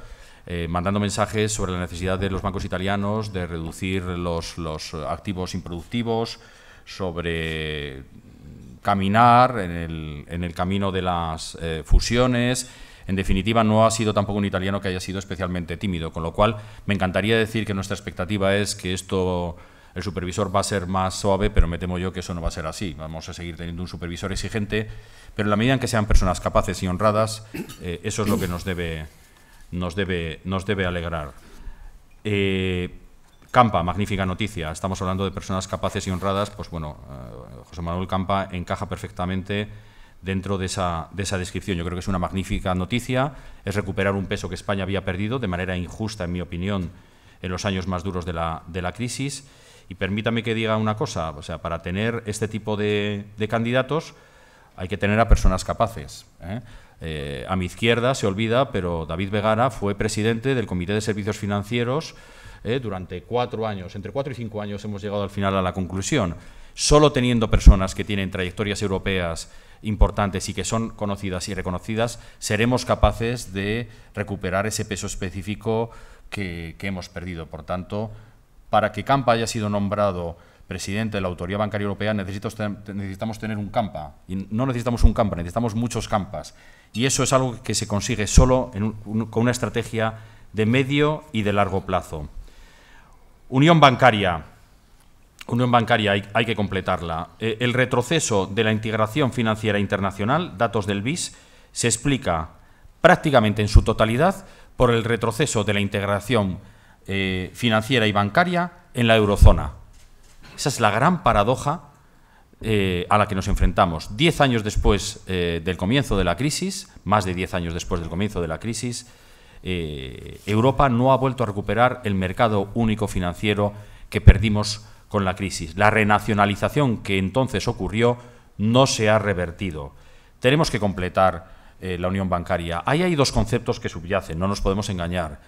mandando mensajes sobre la necesidad de los bancos italianos de reducir los, activos improductivos, sobre caminar en el camino de las fusiones, en definitiva, no ha sido tampoco un italiano que haya sido especialmente tímido, con lo cual me encantaría decir que nuestra expectativa es que esto el supervisor va a ser más suave, pero me temo yo que eso no va a ser así. Vamos a seguir teniendo un supervisor exigente, pero en la medida en que sean personas capaces y honradas, eh, eso es lo que nos debe, nos debe, nos debe alegrar. Eh, Campa, magnífica noticia. Estamos hablando de personas capaces y honradas. Pues bueno, eh, José Manuel Campa encaja perfectamente dentro de esa, descripción. Yo creo que es una magnífica noticia, es recuperar un peso que España había perdido de manera injusta, en mi opinión, en los años más duros de la, crisis. Y permítame que diga una cosa, o sea, para tener este tipo de, candidatos hay que tener a personas capaces. ¿eh? Eh, a mi izquierda se olvida, pero David Vegara fue presidente del Comité de Servicios Financieros ¿eh? durante cuatro años. Entre cuatro y cinco años hemos llegado al final a la conclusión. Solo teniendo personas que tienen trayectorias europeas importantes y que son conocidas y reconocidas, seremos capaces de recuperar ese peso específico que, hemos perdido. Por tanto, para que Campa haya sido nombrado presidente de la Autoridad Bancaria Europea, necesitamos tener un campa. Y no necesitamos un campa, necesitamos muchos campas. Y eso es algo que se consigue solo con una estrategia de medio y de largo plazo. Unión bancaria. Unión bancaria hay, que completarla. Eh, el retroceso de la integración financiera internacional, datos del BIS, se explica prácticamente en su totalidad por el retroceso de la integración eh, financiera y bancaria en la eurozona. Esa es la gran paradoja eh, a la que nos enfrentamos. Diez años después del comienzo de la crisis, más de diez años después del comienzo de la crisis, Europa no ha vuelto a recuperar el mercado único financiero que perdimos con la crisis. La renacionalización que entonces ocurrió no se ha revertido. Tenemos que completar eh, la unión bancaria. Ahí hay dos conceptos que subyacen, no nos podemos engañar.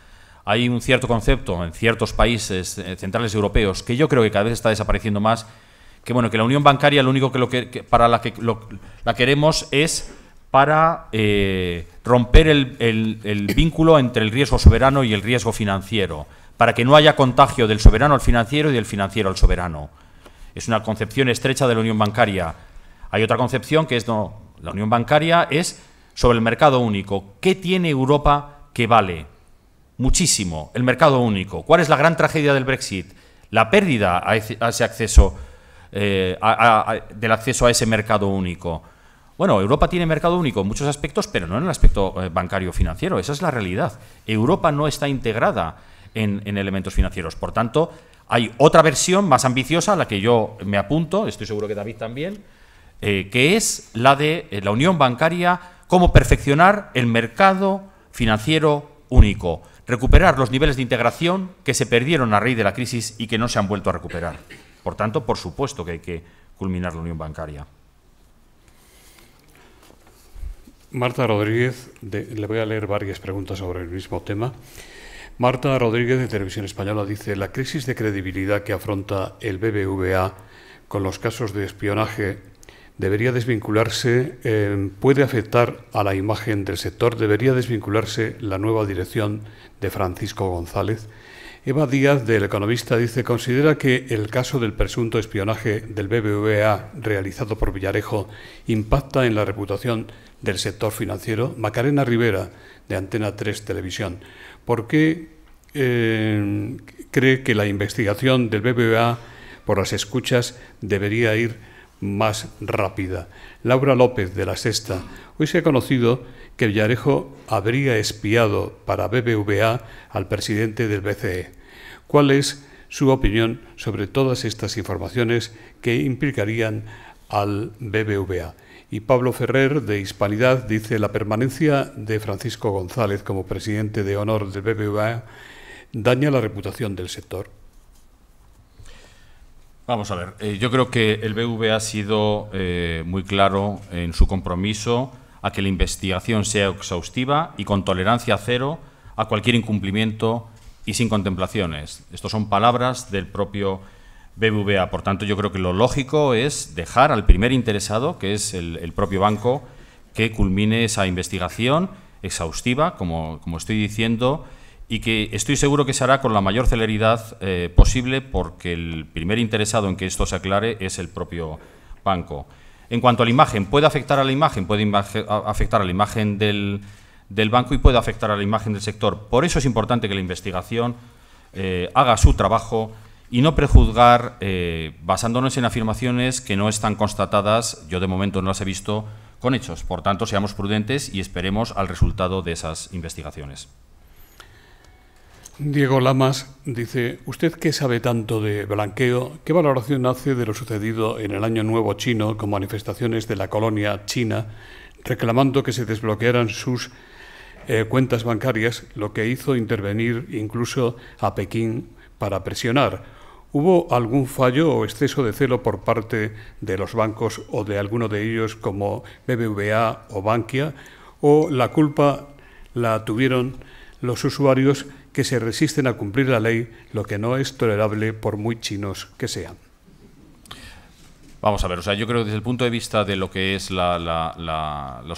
Hay un cierto concepto en ciertos países eh, centrales europeos que yo creo que cada vez está desapareciendo más, que bueno, que la unión bancaria lo único que, lo que, para la que la queremos es para eh, romper el vínculo entre el riesgo soberano y el riesgo financiero para que no haya contagio del soberano al financiero y del financiero al soberano. Es una concepción estrecha de la unión bancaria. Hay otra concepción que es no, la unión bancaria es sobre el mercado único. ¿Qué tiene Europa que vale? Muchísimo, el mercado único. ¿Cuál es la gran tragedia del Brexit? La pérdida a acceso, eh, del acceso a ese mercado único. Bueno, Europa tiene mercado único en muchos aspectos, pero no en el aspecto eh, bancario financiero. Esa es la realidad. Europa no está integrada en, elementos financieros. Por tanto, hay otra versión más ambiciosa a la que yo me apunto, estoy seguro que David también, eh, que es la de eh, la unión bancaria, cómo perfeccionar el mercado financiero único, recuperar los niveles de integración que se perdieron a raíz de la crisis y que no se han vuelto a recuperar. Por tanto, por supuesto que hay que culminar la unión bancaria. Marta Rodríguez, le voy a leer varias preguntas sobre el mismo tema. Marta Rodríguez de Televisión Española dice, la crisis de credibilidad que afronta el BBVA con los casos de espionaje debería desvincularse, eh, puede afectar a la imagen del sector, debería desvincularse la nueva dirección de Francisco González. Eva Díaz, del Economista, dice, considera que el caso del presunto espionaje del BBVA realizado por Villarejo impacta en la reputación del sector financiero. Macarena Rivera, de Antena 3 Televisión. ¿Por qué eh, cree que la investigación del BBVA por las escuchas debería ir más rápida? Laura López de la Sexta. Hoy se ha conocido que Villarejo habría espiado para BBVA al presidente del BCE. ¿Cuál es su opinión sobre todas estas informaciones que implicarían al BBVA? Y Pablo Ferrer, de Hispanidad, dice la permanencia de Francisco González como presidente de honor del BBVA daña la reputación del sector. Vamos a ver, eh, yo creo que el BBVA ha sido eh, muy claro en su compromiso a que la investigación sea exhaustiva y con tolerancia cero a cualquier incumplimiento y sin contemplaciones. Estas son palabras del propio BBVA. Por tanto, yo creo que lo lógico es dejar al primer interesado, que es el, propio banco, que culmine esa investigación exhaustiva, como, estoy diciendo, y que estoy seguro que se hará con la mayor celeridad eh, posible porque el primer interesado en que esto se aclare es el propio banco. En cuanto a la imagen, puede afectar a la imagen, puede afectar a la imagen del, banco y puede afectar a la imagen del sector. Por eso es importante que la investigación eh, haga su trabajo y no prejuzgar eh, basándonos en afirmaciones que no están constatadas, yo de momento no las he visto, con hechos. Por tanto, seamos prudentes y esperemos al resultado de esas investigaciones. Diego Lamas dice, ¿usted qué sabe tanto de blanqueo? ¿Qué valoración hace de lo sucedido en el Año Nuevo chino con manifestaciones de la colonia china reclamando que se desbloquearan sus eh, cuentas bancarias, lo que hizo intervenir incluso a Pekín para presionar? ¿Hubo algún fallo o exceso de celo por parte de los bancos o de alguno de ellos como BBVA o Bankia? ¿O la culpa la tuvieron los usuarios que se resisten a cumplir la ley, lo que no es tolerable por muy chinos que sean? Vamos a ver, o sea, yo creo que desde el punto de vista de lo que es las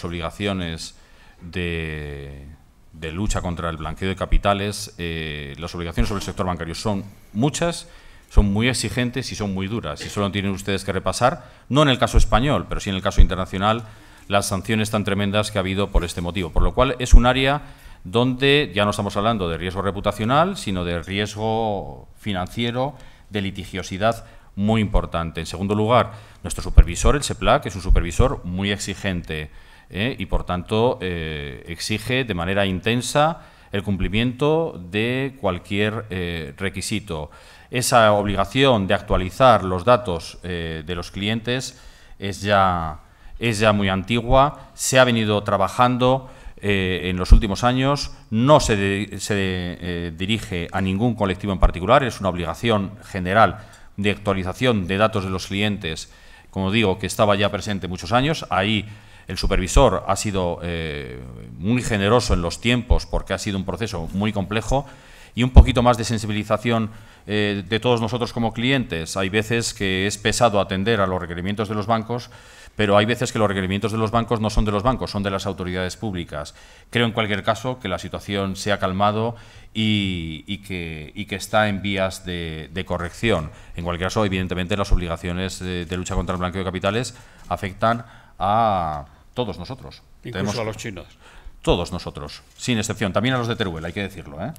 obligaciones de, lucha contra el blanqueo de capitales, eh, las obligaciones sobre el sector bancario son muchas son muy exigentes y son muy duras. Y solo tienen ustedes que repasar, no en el caso español, pero sí en el caso internacional, las sanciones tan tremendas que ha habido por este motivo. Por lo cual es un área donde ya no estamos hablando de riesgo reputacional, sino de riesgo financiero, de litigiosidad muy importante. En segundo lugar, nuestro supervisor, el que es un supervisor muy exigente ¿eh? y, por tanto, eh, exige de manera intensa el cumplimiento de cualquier eh, requisito esa obligación de actualizar los datos eh, de los clientes es ya, ya muy antigua, se ha venido trabajando eh, en los últimos años, no se, eh, dirige a ningún colectivo en particular, es una obligación general de actualización de datos de los clientes, como digo, que estaba ya presente muchos años, ahí el supervisor ha sido muy generoso en los tiempos porque ha sido un proceso muy complejo, y un poquito más de sensibilización eh, de todos nosotros como clientes. Hay veces que es pesado atender a los requerimientos de los bancos, pero hay veces que los requerimientos de los bancos no son de los bancos, son de las autoridades públicas. Creo en cualquier caso que la situación se ha calmado y, que, está en vías de, corrección. En cualquier caso, evidentemente, las obligaciones de, lucha contra el blanqueo de capitales afectan a todos nosotros. Incluso a los chinos. Todos nosotros, sin excepción. También a los de Teruel, hay que decirlo. ¿eh?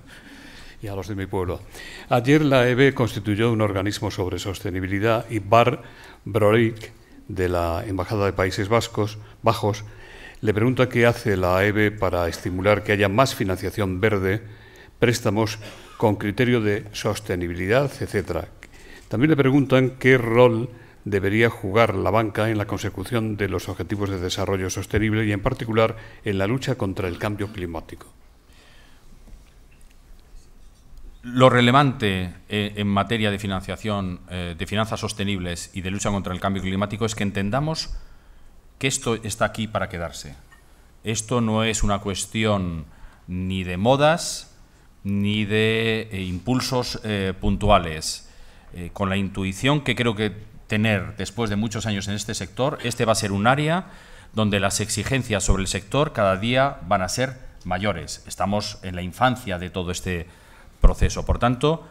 y a los de mi pueblo. Ayer la EBE constituyó un organismo sobre sostenibilidad y Bar Broik, de la Embajada de Países Vascos, Bajos, le pregunta qué hace la EBE para estimular que haya más financiación verde, préstamos con criterio de sostenibilidad, etcétera. También le preguntan qué rol debería jugar la banca en la consecución de los objetivos de desarrollo sostenible y en particular en la lucha contra el cambio climático? Lo relevante eh, en materia de financiación, eh, de finanzas sostenibles y de lucha contra el cambio climático es que entendamos que esto está aquí para quedarse. Esto no es una cuestión ni de modas ni de eh, impulsos puntuales. con la intuición que creo que tener, después de muchos años en este sector, este va a ser un área donde las exigencias sobre el sector cada día van a ser mayores. Estamos en la infancia de todo este proceso. Por tanto,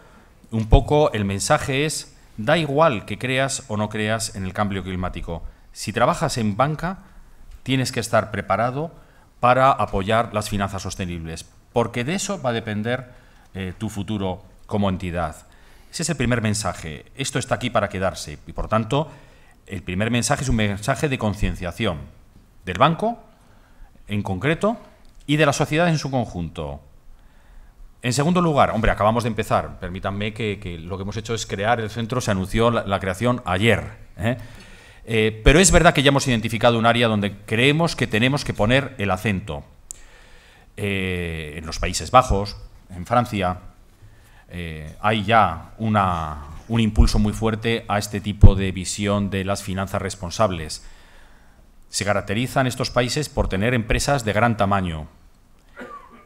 un poco el mensaje es, da igual que creas o no creas en el cambio climático. Si trabajas en banca, tienes que estar preparado para apoyar las finanzas sostenibles, porque de eso va a depender eh, tu futuro como entidad. Ese es el primer mensaje. Esto está aquí para quedarse. Y por tanto, el primer mensaje es un mensaje de concienciación del banco en concreto y de la sociedad en su conjunto. En segundo lugar, hombre, acabamos de empezar. Permítanme que, lo que hemos hecho es crear el centro. Se anunció la, creación ayer. ¿eh? Eh, pero es verdad que ya hemos identificado un área donde creemos que tenemos que poner el acento. Eh, en los Países Bajos, en Francia, eh, hay ya un impulso muy fuerte a este tipo de visión de las finanzas responsables. Se caracterizan estos países por tener empresas de gran tamaño.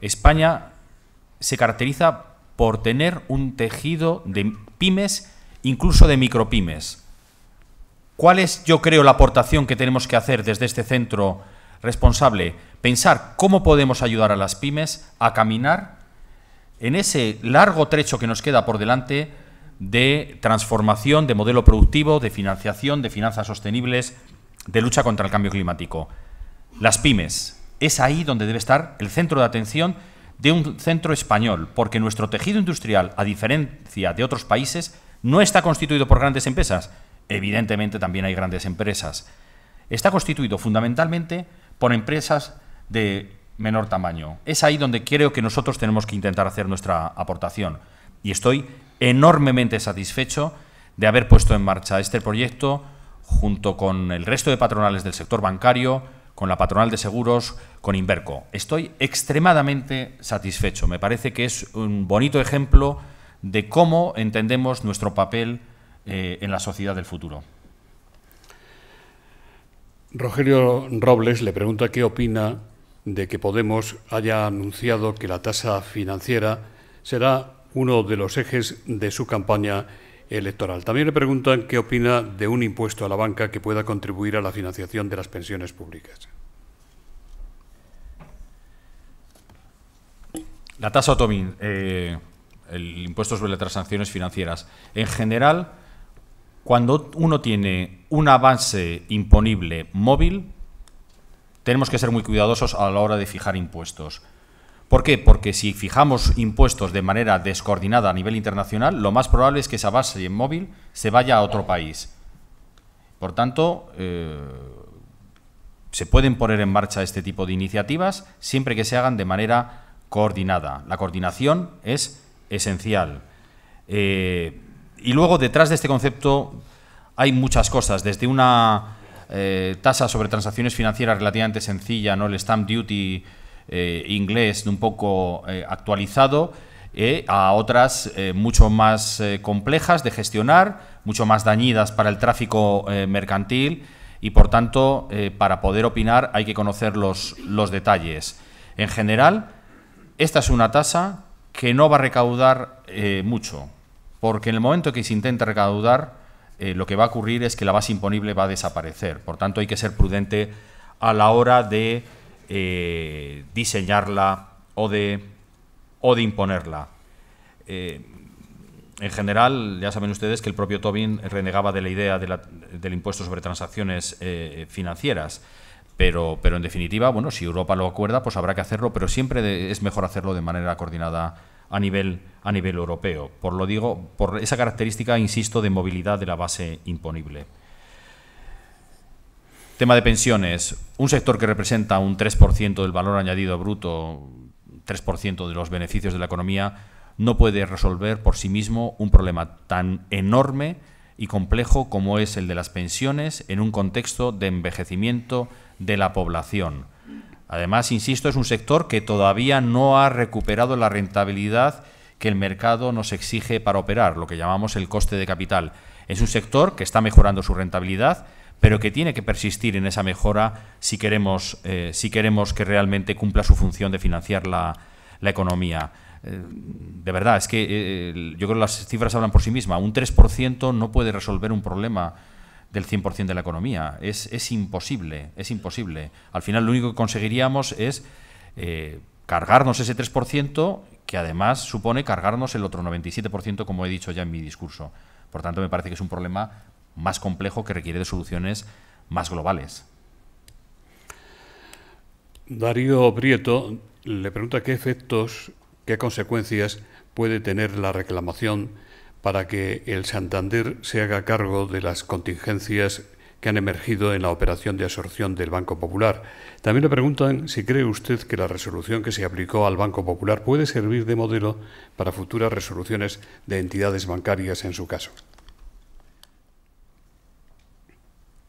España se caracteriza por tener un tejido de pymes, incluso de micropymes. ¿Cuál es, yo creo, la aportación que tenemos que hacer desde este centro responsable? Pensar cómo podemos ayudar a las pymes a caminar en ese largo trecho que nos queda por delante de transformación, de modelo productivo, de financiación, de finanzas sostenibles, de lucha contra el cambio climático. Las pymes, es ahí donde debe estar el centro de atención de un centro español, porque nuestro tejido industrial, a diferencia de otros países, no está constituido por grandes empresas. Evidentemente también hay grandes empresas. Está constituido fundamentalmente por empresas de menor tamaño. Es ahí donde creo que nosotros tenemos que intentar hacer nuestra aportación. Y estoy enormemente satisfecho de haber puesto en marcha este proyecto junto con el resto de patronales del sector bancario, con la patronal de seguros, con Inverco. Estoy extremadamente satisfecho. Me parece que es un bonito ejemplo de cómo entendemos nuestro papel eh, en la sociedad del futuro. Rogelio Robles le pregunta qué opina de que Podemos haya anunciado que la tasa financiera será uno de los ejes de su campaña electoral. También le preguntan qué opina de un impuesto a la banca que pueda contribuir a la financiación de las pensiones públicas. La tasa Otomín, eh, el impuesto sobre las transacciones financieras. En general, cuando uno tiene una base imponible móvil, tenemos que ser muy cuidadosos a la hora de fijar impuestos. ¿Por qué? Porque si fijamos impuestos de manera descoordinada a nivel internacional, lo más probable es que esa base en móvil se vaya a otro país. Por tanto, eh, se pueden poner en marcha este tipo de iniciativas siempre que se hagan de manera coordinada. La coordinación es esencial. Eh, y luego, detrás de este concepto, hay muchas cosas, desde una eh, tasa sobre transacciones financieras relativamente sencilla, ¿no? el stamp duty eh, inglés un poco eh, actualizado, eh, a otras mucho más complejas de gestionar, mucho más dañidas para el tráfico mercantil y por tanto para poder opinar hay que conocer los, los detalles. En general, esta es una tasa que no va a recaudar mucho, porque en el momento que se intenta recaudar, eh, lo que va a ocurrir es que la base imponible va a desaparecer. Por tanto, hay que ser prudente a la hora de eh, diseñarla o de, imponerla. Eh, en general, ya saben ustedes que el propio Tobin renegaba de la idea del impuesto sobre transacciones financieras. Pero, pero en definitiva, bueno, si Europa lo acuerda, pues habrá que hacerlo, pero siempre es mejor hacerlo de manera coordinada a nivel, a nivel europeo. Por lo digo, por esa característica, insisto, de movilidad de la base imponible. Tema de pensiones. Un sector que representa un 3% del valor añadido bruto, 3% de los beneficios de la economía, no puede resolver por sí mismo un problema tan enorme y complejo como es el de las pensiones en un contexto de envejecimiento de la población Además, insisto, es un sector que todavía no ha recuperado la rentabilidad que el mercado nos exige para operar, lo que llamamos el coste de capital. Es un sector que está mejorando su rentabilidad, pero que tiene que persistir en esa mejora si queremos, eh, si queremos que realmente cumpla su función de financiar la, economía. Eh, de verdad, es que eh, yo creo que las cifras hablan por sí mismas. Un 3% no puede resolver un problema del 100% de la economía. Es, imposible, es imposible. Al final lo único que conseguiríamos es eh, cargarnos ese 3%, que además supone cargarnos el otro 97%, como he dicho ya en mi discurso. Por tanto, me parece que es un problema más complejo que requiere de soluciones más globales. Darío Prieto le pregunta qué efectos, qué consecuencias puede tener la reclamación para que el Santander se haga cargo de las contingencias que han emergido en la operación de absorción del Banco Popular. También le preguntan si cree usted que la resolución que se aplicó al Banco Popular puede servir de modelo para futuras resoluciones de entidades bancarias en su caso.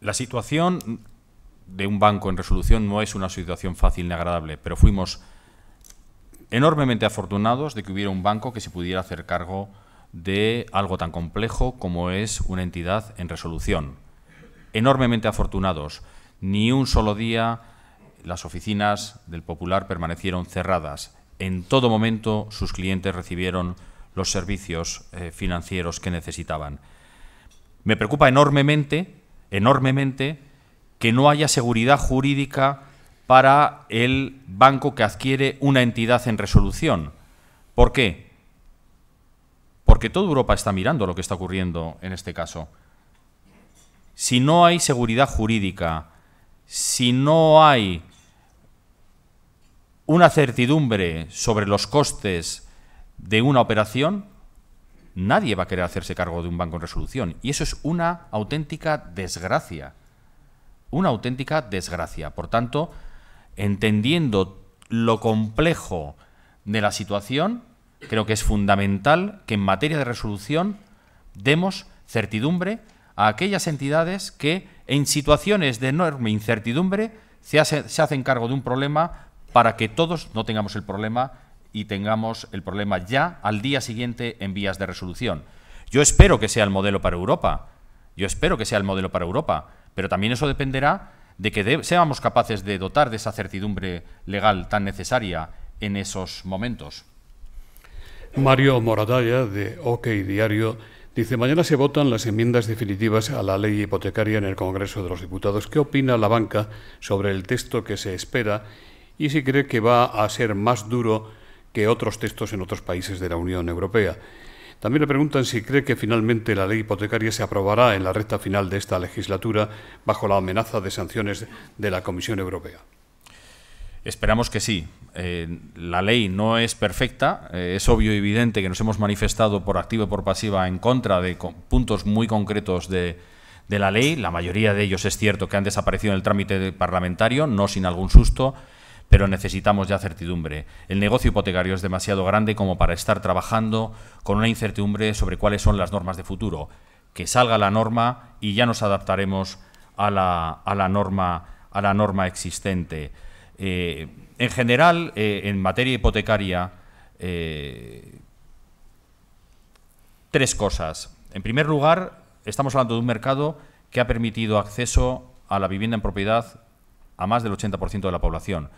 La situación de un banco en resolución no es una situación fácil ni agradable, pero fuimos enormemente afortunados de que hubiera un banco que se pudiera hacer cargo de algo tan complejo como es una entidad en resolución. Enormemente afortunados, ni un solo día las oficinas del Popular permanecieron cerradas. En todo momento sus clientes recibieron los servicios eh, financieros que necesitaban. Me preocupa enormemente, enormemente, que no haya seguridad jurídica para el banco que adquiere una entidad en resolución. ¿Por qué? porque toda Europa está mirando lo que está ocurriendo en este caso. Si no hay seguridad jurídica, si no hay una certidumbre sobre los costes de una operación, nadie va a querer hacerse cargo de un banco en resolución. Y eso es una auténtica desgracia. Una auténtica desgracia. Por tanto, entendiendo lo complejo de la situación, creo que es fundamental que en materia de resolución demos certidumbre a aquellas entidades que en situaciones de enorme incertidumbre se, hacen cargo de un problema para que todos no tengamos el problema y tengamos el problema ya al día siguiente en vías de resolución. Yo espero que sea el modelo para Europa. Yo espero que sea el modelo para Europa. Pero también eso dependerá de que seamos capaces de dotar de esa certidumbre legal tan necesaria en esos momentos. Mario Moradaya, de OK Diario, dice, mañana se votan las enmiendas definitivas a la ley hipotecaria en el Congreso de los Diputados. ¿Qué opina la banca sobre el texto que se espera y si cree que va a ser más duro que otros textos en otros países de la Unión Europea? También le preguntan si cree que finalmente la ley hipotecaria se aprobará en la recta final de esta legislatura bajo la amenaza de sanciones de la Comisión Europea. Esperamos que sí. Eh, la ley no es perfecta, eh, es obvio y evidente que nos hemos manifestado por activa y por pasiva en contra de puntos muy concretos de, la ley, la mayoría de ellos es cierto que han desaparecido en el trámite parlamentario, no sin algún susto, pero necesitamos ya certidumbre. El negocio hipotecario es demasiado grande como para estar trabajando con una incertidumbre sobre cuáles son las normas de futuro. Que salga la norma y ya nos adaptaremos a la, norma, a la norma existente. Eh, en general, eh, en materia hipotecaria, eh, tres cosas. En primer lugar, estamos hablando de un mercado que ha permitido acceso a la vivienda en propiedad a más del 80% de la población.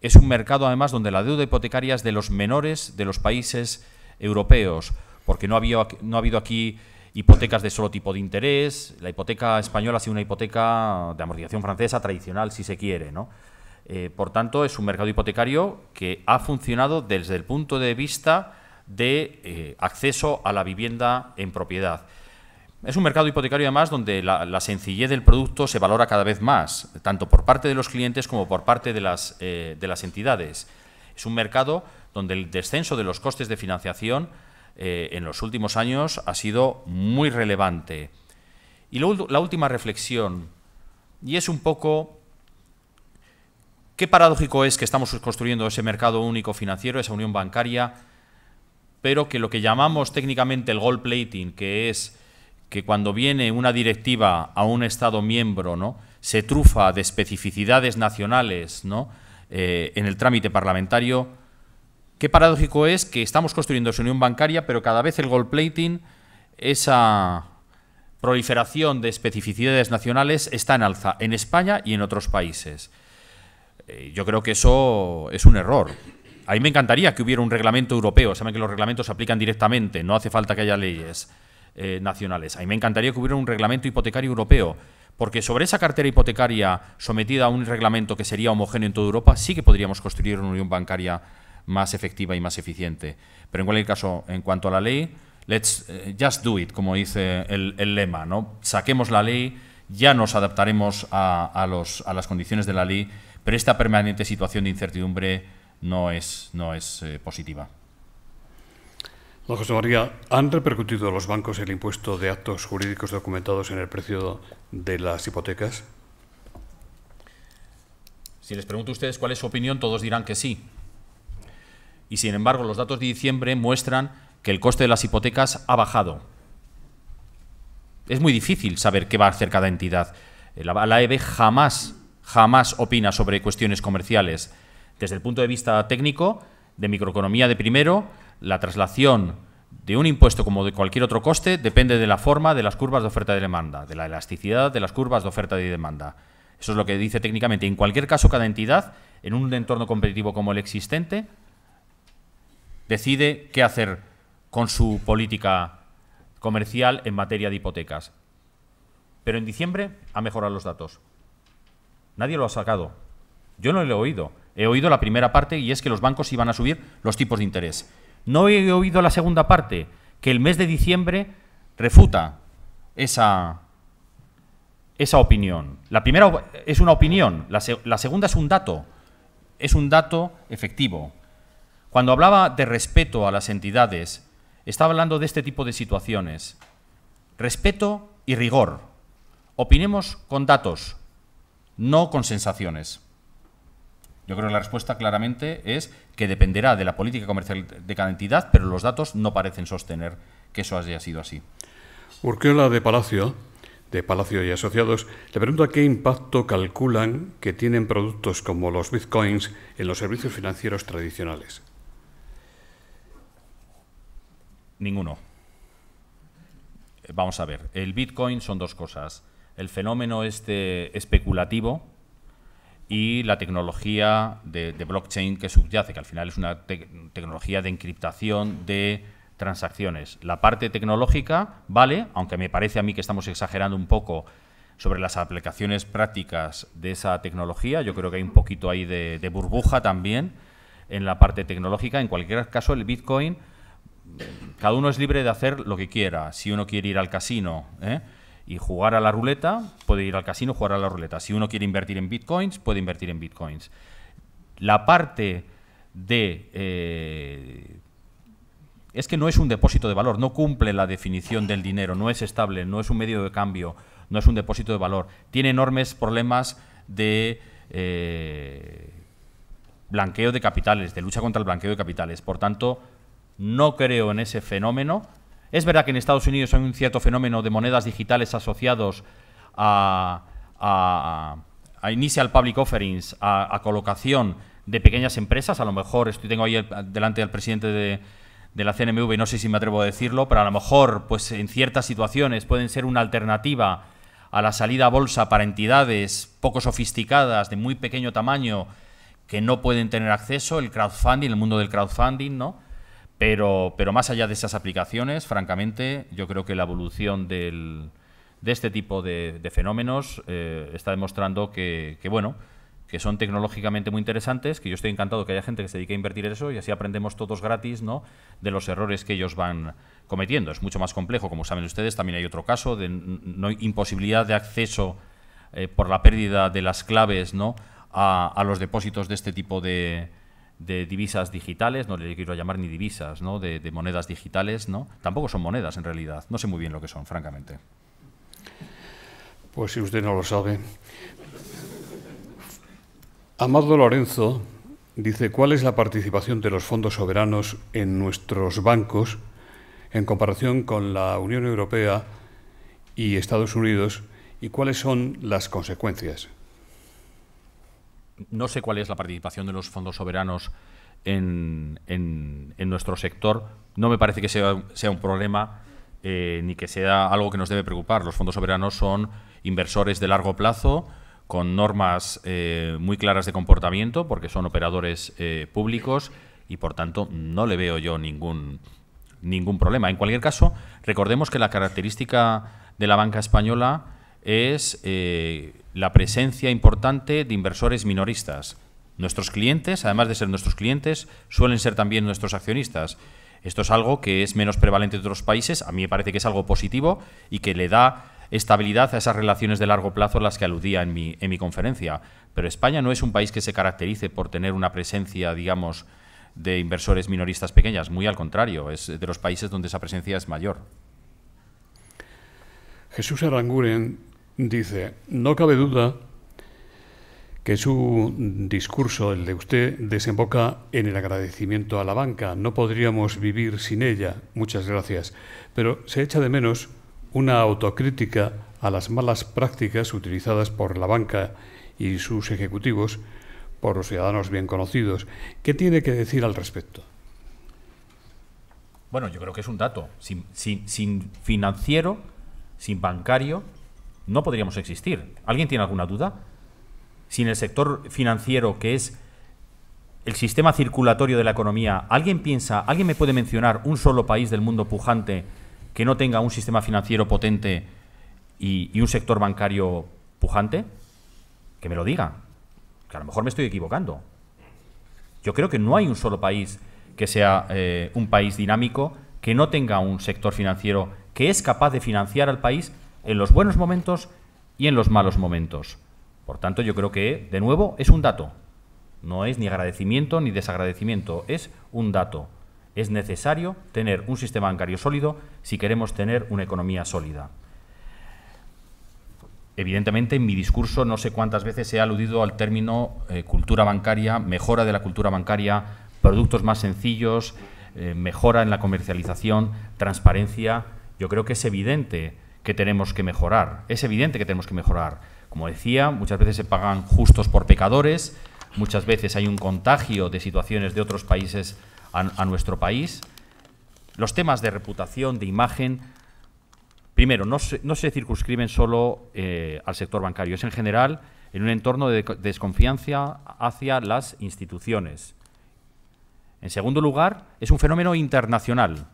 Es un mercado, además, donde la deuda hipotecaria es de los menores de los países europeos, porque no, no ha habido aquí hipotecas de solo tipo de interés. La hipoteca española ha sido una hipoteca de amortización francesa tradicional, si se quiere, ¿no? Eh, por tanto, es un mercado hipotecario que ha funcionado desde el punto de vista de eh, acceso a la vivienda en propiedad. Es un mercado hipotecario además donde la, sencillez del producto se valora cada vez más, tanto por parte de los clientes como por parte de las, eh, de las entidades. Es un mercado donde el descenso de los costes de financiación en los últimos años ha sido muy relevante. Y la última reflexión, y es un poco Qué paradójico es que estamos construyendo ese mercado único financiero, esa unión bancaria, pero que lo que llamamos técnicamente el gold plating, que es que cuando viene una directiva a un Estado miembro, ¿no? se trufa de especificidades nacionales eh, en el trámite parlamentario, qué paradójico es que estamos construyendo esa unión bancaria, pero cada vez el gold plating, esa proliferación de especificidades nacionales está en alza en España y en otros países. Eh, yo creo que eso es un error. A mí me encantaría que hubiera un reglamento europeo. Saben que los reglamentos se aplican directamente, no hace falta que haya leyes eh, nacionales. A mí me encantaría que hubiera un reglamento hipotecario europeo, porque sobre esa cartera hipotecaria sometida a un reglamento que sería homogéneo en toda Europa, sí que podríamos construir una unión bancaria más efectiva y más eficiente. Pero en cualquier caso, en cuanto a la ley, let's eh, just do it, como dice el, lema, ¿no? Saquemos la ley, ya nos adaptaremos a las condiciones de la ley pero esta permanente situación de incertidumbre no es, no es eh, positiva. Don José María, ¿han repercutido los bancos el impuesto de actos jurídicos documentados en el precio de las hipotecas? Si les pregunto a ustedes cuál es su opinión, todos dirán que sí. Y sin embargo, los datos de diciembre muestran que el coste de las hipotecas ha bajado. Es muy difícil saber qué va a hacer cada entidad. La, la e jamás jamás opina sobre cuestiones comerciales. Desde el punto de vista técnico, de microeconomía de primero, la traslación de un impuesto como de cualquier otro coste depende de la forma de las curvas de oferta y demanda, de la elasticidad de las curvas de oferta y demanda. Eso es lo que dice técnicamente. En cualquier caso, cada entidad, en un entorno competitivo como el existente, decide qué hacer con su política comercial en materia de hipotecas. Pero en diciembre ha mejorado los datos. Nadie lo ha sacado. Yo no lo he oído. He oído la primera parte y es que los bancos iban a subir los tipos de interés. No he oído la segunda parte, que el mes de diciembre refuta esa, esa opinión. La primera es una opinión, la segunda es un dato, es un dato efectivo. Cuando hablaba de respeto a las entidades, estaba hablando de este tipo de situaciones. Respeto y rigor. Opinemos con datos, no con sensaciones. Yo creo que la respuesta claramente es que dependerá de la política comercial de cada entidad, pero los datos no parecen sostener que eso haya sido así. Urquiola de Palacio, de Palacio y Asociados, le pregunta qué impacto calculan que tienen productos como los bitcoins en los servicios financieros tradicionales. Ninguno. Vamos a ver, el bitcoin son dos cosas el fenómeno este especulativo y la tecnología de, blockchain que subyace, que al final es una tecnología de encriptación de transacciones. La parte tecnológica, vale, aunque me parece a mí que estamos exagerando un poco sobre las aplicaciones prácticas de esa tecnología, yo creo que hay un poquito ahí de, de burbuja también en la parte tecnológica. En cualquier caso, el Bitcoin, cada uno es libre de hacer lo que quiera. Si uno quiere ir al casino, ¿eh? y jugar a la ruleta, puede ir al casino, jugar a la ruleta. Si uno quiere invertir en bitcoins, puede invertir en bitcoins. La parte de... Eh, es que no es un depósito de valor, no cumple la definición del dinero, no es estable, no es un medio de cambio, no es un depósito de valor. Tiene enormes problemas de... Eh, blanqueo de capitales, de lucha contra el blanqueo de capitales. Por tanto, no creo en ese fenómeno es verdad que en Estados Unidos hay un cierto fenómeno de monedas digitales asociados a, initial public offerings, a, colocación de pequeñas empresas. A lo mejor estoy, tengo ahí delante del presidente de, la CNMV y no sé si me atrevo a decirlo, pero a lo mejor pues, en ciertas situaciones pueden ser una alternativa a la salida a bolsa para entidades poco sofisticadas, de muy pequeño tamaño, que no pueden tener acceso, el crowdfunding, el mundo del crowdfunding, ¿no? Pero, pero más allá de esas aplicaciones, francamente, yo creo que la evolución de este tipo de, fenómenos eh, está demostrando que, bueno, que son tecnológicamente muy interesantes, que yo estoy encantado que haya gente que se dedique a invertir en eso y así aprendemos todos gratis ¿no? de los errores que ellos van cometiendo. Es mucho más complejo, como saben ustedes, también hay otro caso de no, imposibilidad de acceso eh, por la pérdida de las claves ¿no? a, a los depósitos de este tipo de, de divisas digitales, no le quiero llamar ni divisas, ¿no? De, monedas digitales, ¿no? Tampoco son monedas en realidad, no sé muy bien lo que son, francamente. Pues si usted no lo sabe. Amado Lorenzo dice, ¿cuál es la participación de los fondos soberanos en nuestros bancos en comparación con la Unión Europea y Estados Unidos y cuáles son las consecuencias? no sé cuál es la participación de los fondos soberanos en, en, nuestro sector. No me parece que sea, un problema eh, ni que sea algo que nos debe preocupar. Los fondos soberanos son inversores de largo plazo con normas eh, muy claras de comportamiento porque son operadores eh, públicos y por tanto no le veo yo ningún, ningún problema. En cualquier caso, recordemos que la característica de la banca española es la presencia importante de inversores minoristas. Nuestros clientes, además de ser nuestros clientes, suelen ser también nuestros accionistas. Esto es algo que es menos prevalente en otros países, a mí me parece que es algo positivo y que le da estabilidad a esas relaciones de largo plazo a las que aludía en mi, conferencia. Pero España no es un país que se caracterice por tener una presencia, digamos, de inversores minoristas pequeñas, muy al contrario, es de los países donde esa presencia es mayor. Jesús Aranguren Dice, no cabe duda que su discurso, el de usted, desemboca en el agradecimiento a la banca. No podríamos vivir sin ella. Muchas gracias. Pero se echa de menos una autocrítica a las malas prácticas utilizadas por la banca y sus ejecutivos por los ciudadanos bien conocidos. ¿Qué tiene que decir al respecto? Bueno, yo creo que es un dato. Sin, sin, sin financiero, sin bancario, no podríamos existir. ¿Alguien tiene alguna duda? Sin el sector financiero, que es el sistema circulatorio de la economía, ¿alguien piensa, alguien me puede mencionar un solo país del mundo pujante que no tenga un sistema financiero potente y, un sector bancario pujante? Que me lo diga, que a lo mejor me estoy equivocando. Yo creo que no hay un solo país que sea eh, un país dinámico, que no tenga un sector financiero que es capaz de financiar al país en los buenos momentos y en los malos momentos. Por tanto, yo creo que, de nuevo, es un dato. No es ni agradecimiento ni desagradecimiento, es un dato. Es necesario tener un sistema bancario sólido si queremos tener una economía sólida. Evidentemente, en mi discurso no sé cuántas veces he aludido al término eh, cultura bancaria, mejora de la cultura bancaria, productos más sencillos, eh, mejora en la comercialización, transparencia. Yo creo que es evidente que tenemos que mejorar. Es evidente que tenemos que mejorar. Como decía, muchas veces se pagan justos por pecadores, muchas veces hay un contagio de situaciones de otros países a, nuestro país. Los temas de reputación, de imagen, primero, no se, circunscriben solo eh, al sector bancario, es en general en un entorno de desconfianza hacia las instituciones. En segundo lugar, es un fenómeno internacional.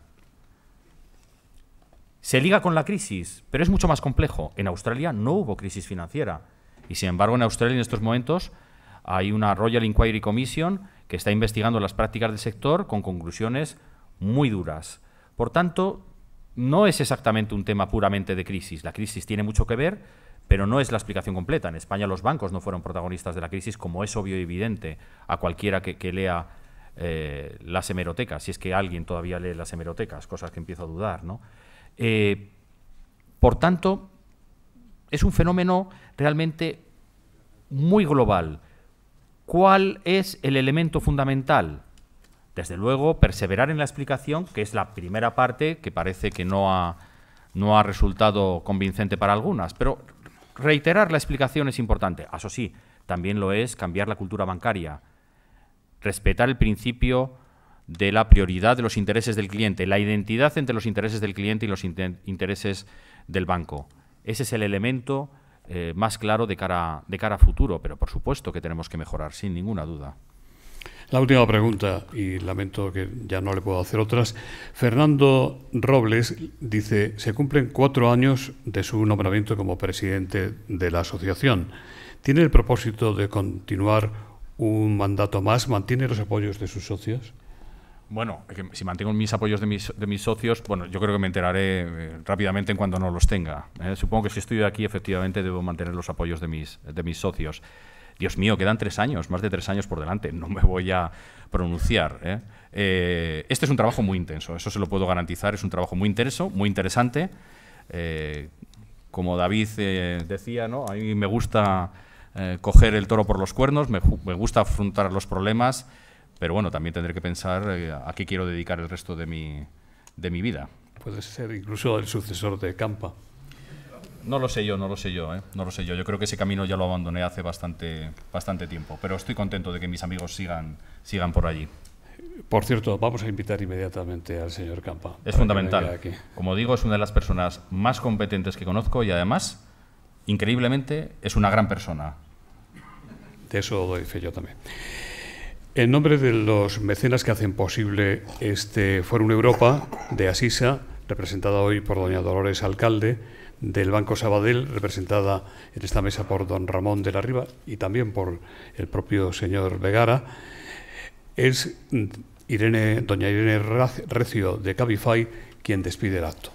Se liga con la crisis, pero es mucho más complejo. En Australia no hubo crisis financiera. Y sin embargo, en Australia en estos momentos hay una Royal Inquiry Commission que está investigando las prácticas del sector con conclusiones muy duras. Por tanto, no es exactamente un tema puramente de crisis. La crisis tiene mucho que ver, pero no es la explicación completa. En España los bancos no fueron protagonistas de la crisis, como es obvio y evidente a cualquiera que, lea eh, las hemerotecas, si es que alguien todavía lee las hemerotecas, cosas que empiezo a dudar, ¿no? Eh, por tanto, es un fenómeno realmente muy global. ¿Cuál es el elemento fundamental? Desde luego, perseverar en la explicación, que es la primera parte que parece que no ha, no ha resultado convincente para algunas, pero reiterar la explicación es importante. Ah, eso sí, también lo es cambiar la cultura bancaria, respetar el principio de la prioridad de los intereses del cliente, la identidad entre los intereses del cliente y los intereses del banco. Ese es el elemento eh, más claro de cara, de cara a futuro, pero por supuesto que tenemos que mejorar, sin ninguna duda. La última pregunta, y lamento que ya no le puedo hacer otras. Fernando Robles dice, se cumplen cuatro años de su nombramiento como presidente de la asociación. ¿Tiene el propósito de continuar un mandato más? ¿Mantiene los apoyos de sus socios? Bueno, si mantengo mis apoyos de mis, socios, bueno, yo creo que me enteraré eh, rápidamente en cuanto no los tenga. ¿eh? Supongo que si estoy aquí, efectivamente, debo mantener los apoyos de mis, de mis socios. Dios mío, quedan tres años, más de tres años por delante, no me voy a pronunciar. ¿eh? este es un trabajo muy intenso, eso se lo puedo garantizar, es un trabajo muy intenso, muy interesante. como David decía, ¿no? a mí me gusta coger el toro por los cuernos, me gusta afrontar los problemas pero bueno, también tendré que pensar eh, a qué quiero dedicar el resto de mi, de mi vida. Puede ser incluso el sucesor de Campa. No lo sé yo, no lo sé yo, ¿eh? no lo sé yo. Yo creo que ese camino ya lo abandoné hace bastante, bastante tiempo, pero estoy contento de que mis amigos sigan, sigan por allí. Por cierto, vamos a invitar inmediatamente al señor Campa. Es fundamental. Como digo, es una de las personas más competentes que conozco y además, increíblemente, es una gran persona. De eso doy fe yo también. En nombre de los mecenas que hacen posible este Fórum Europa de Asisa, representada hoy por doña Dolores Alcalde, del Banco Sabadell, representada en esta mesa por don Ramón de la Riva y también por el propio señor Vegara, es mm, doña Irene Recio de Cabify quien despide el acto.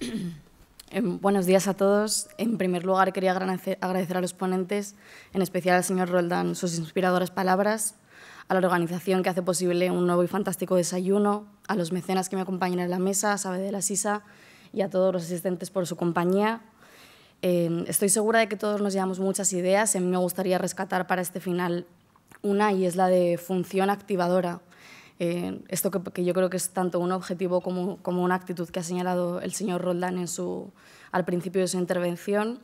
Eh, buenos días a todos. En primer lugar, quería agradecer a los ponentes, en especial al señor Roldán, sus inspiradoras palabras a la organización que hace posible un nuevo y fantástico desayuno, a los mecenas que me acompañan en la mesa, a Sabe de la Sisa y a todos los asistentes por su compañía. Em, estoy segura de que todos nos llevamos muchas ideas. A mí me gustaría rescatar para este final una y es la de función activadora. Em, esto que, yo creo que es tanto un objetivo como, como, una actitud que ha señalado el señor Roldán al principio de su intervención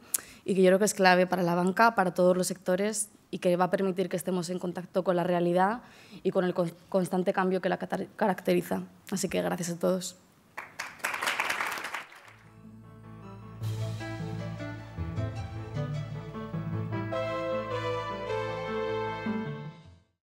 y que yo creo que es clave para la banca, para todos los sectores y que va a permitir que estemos en contacto con la realidad y con el constante cambio que la caracteriza. Así que gracias a todos.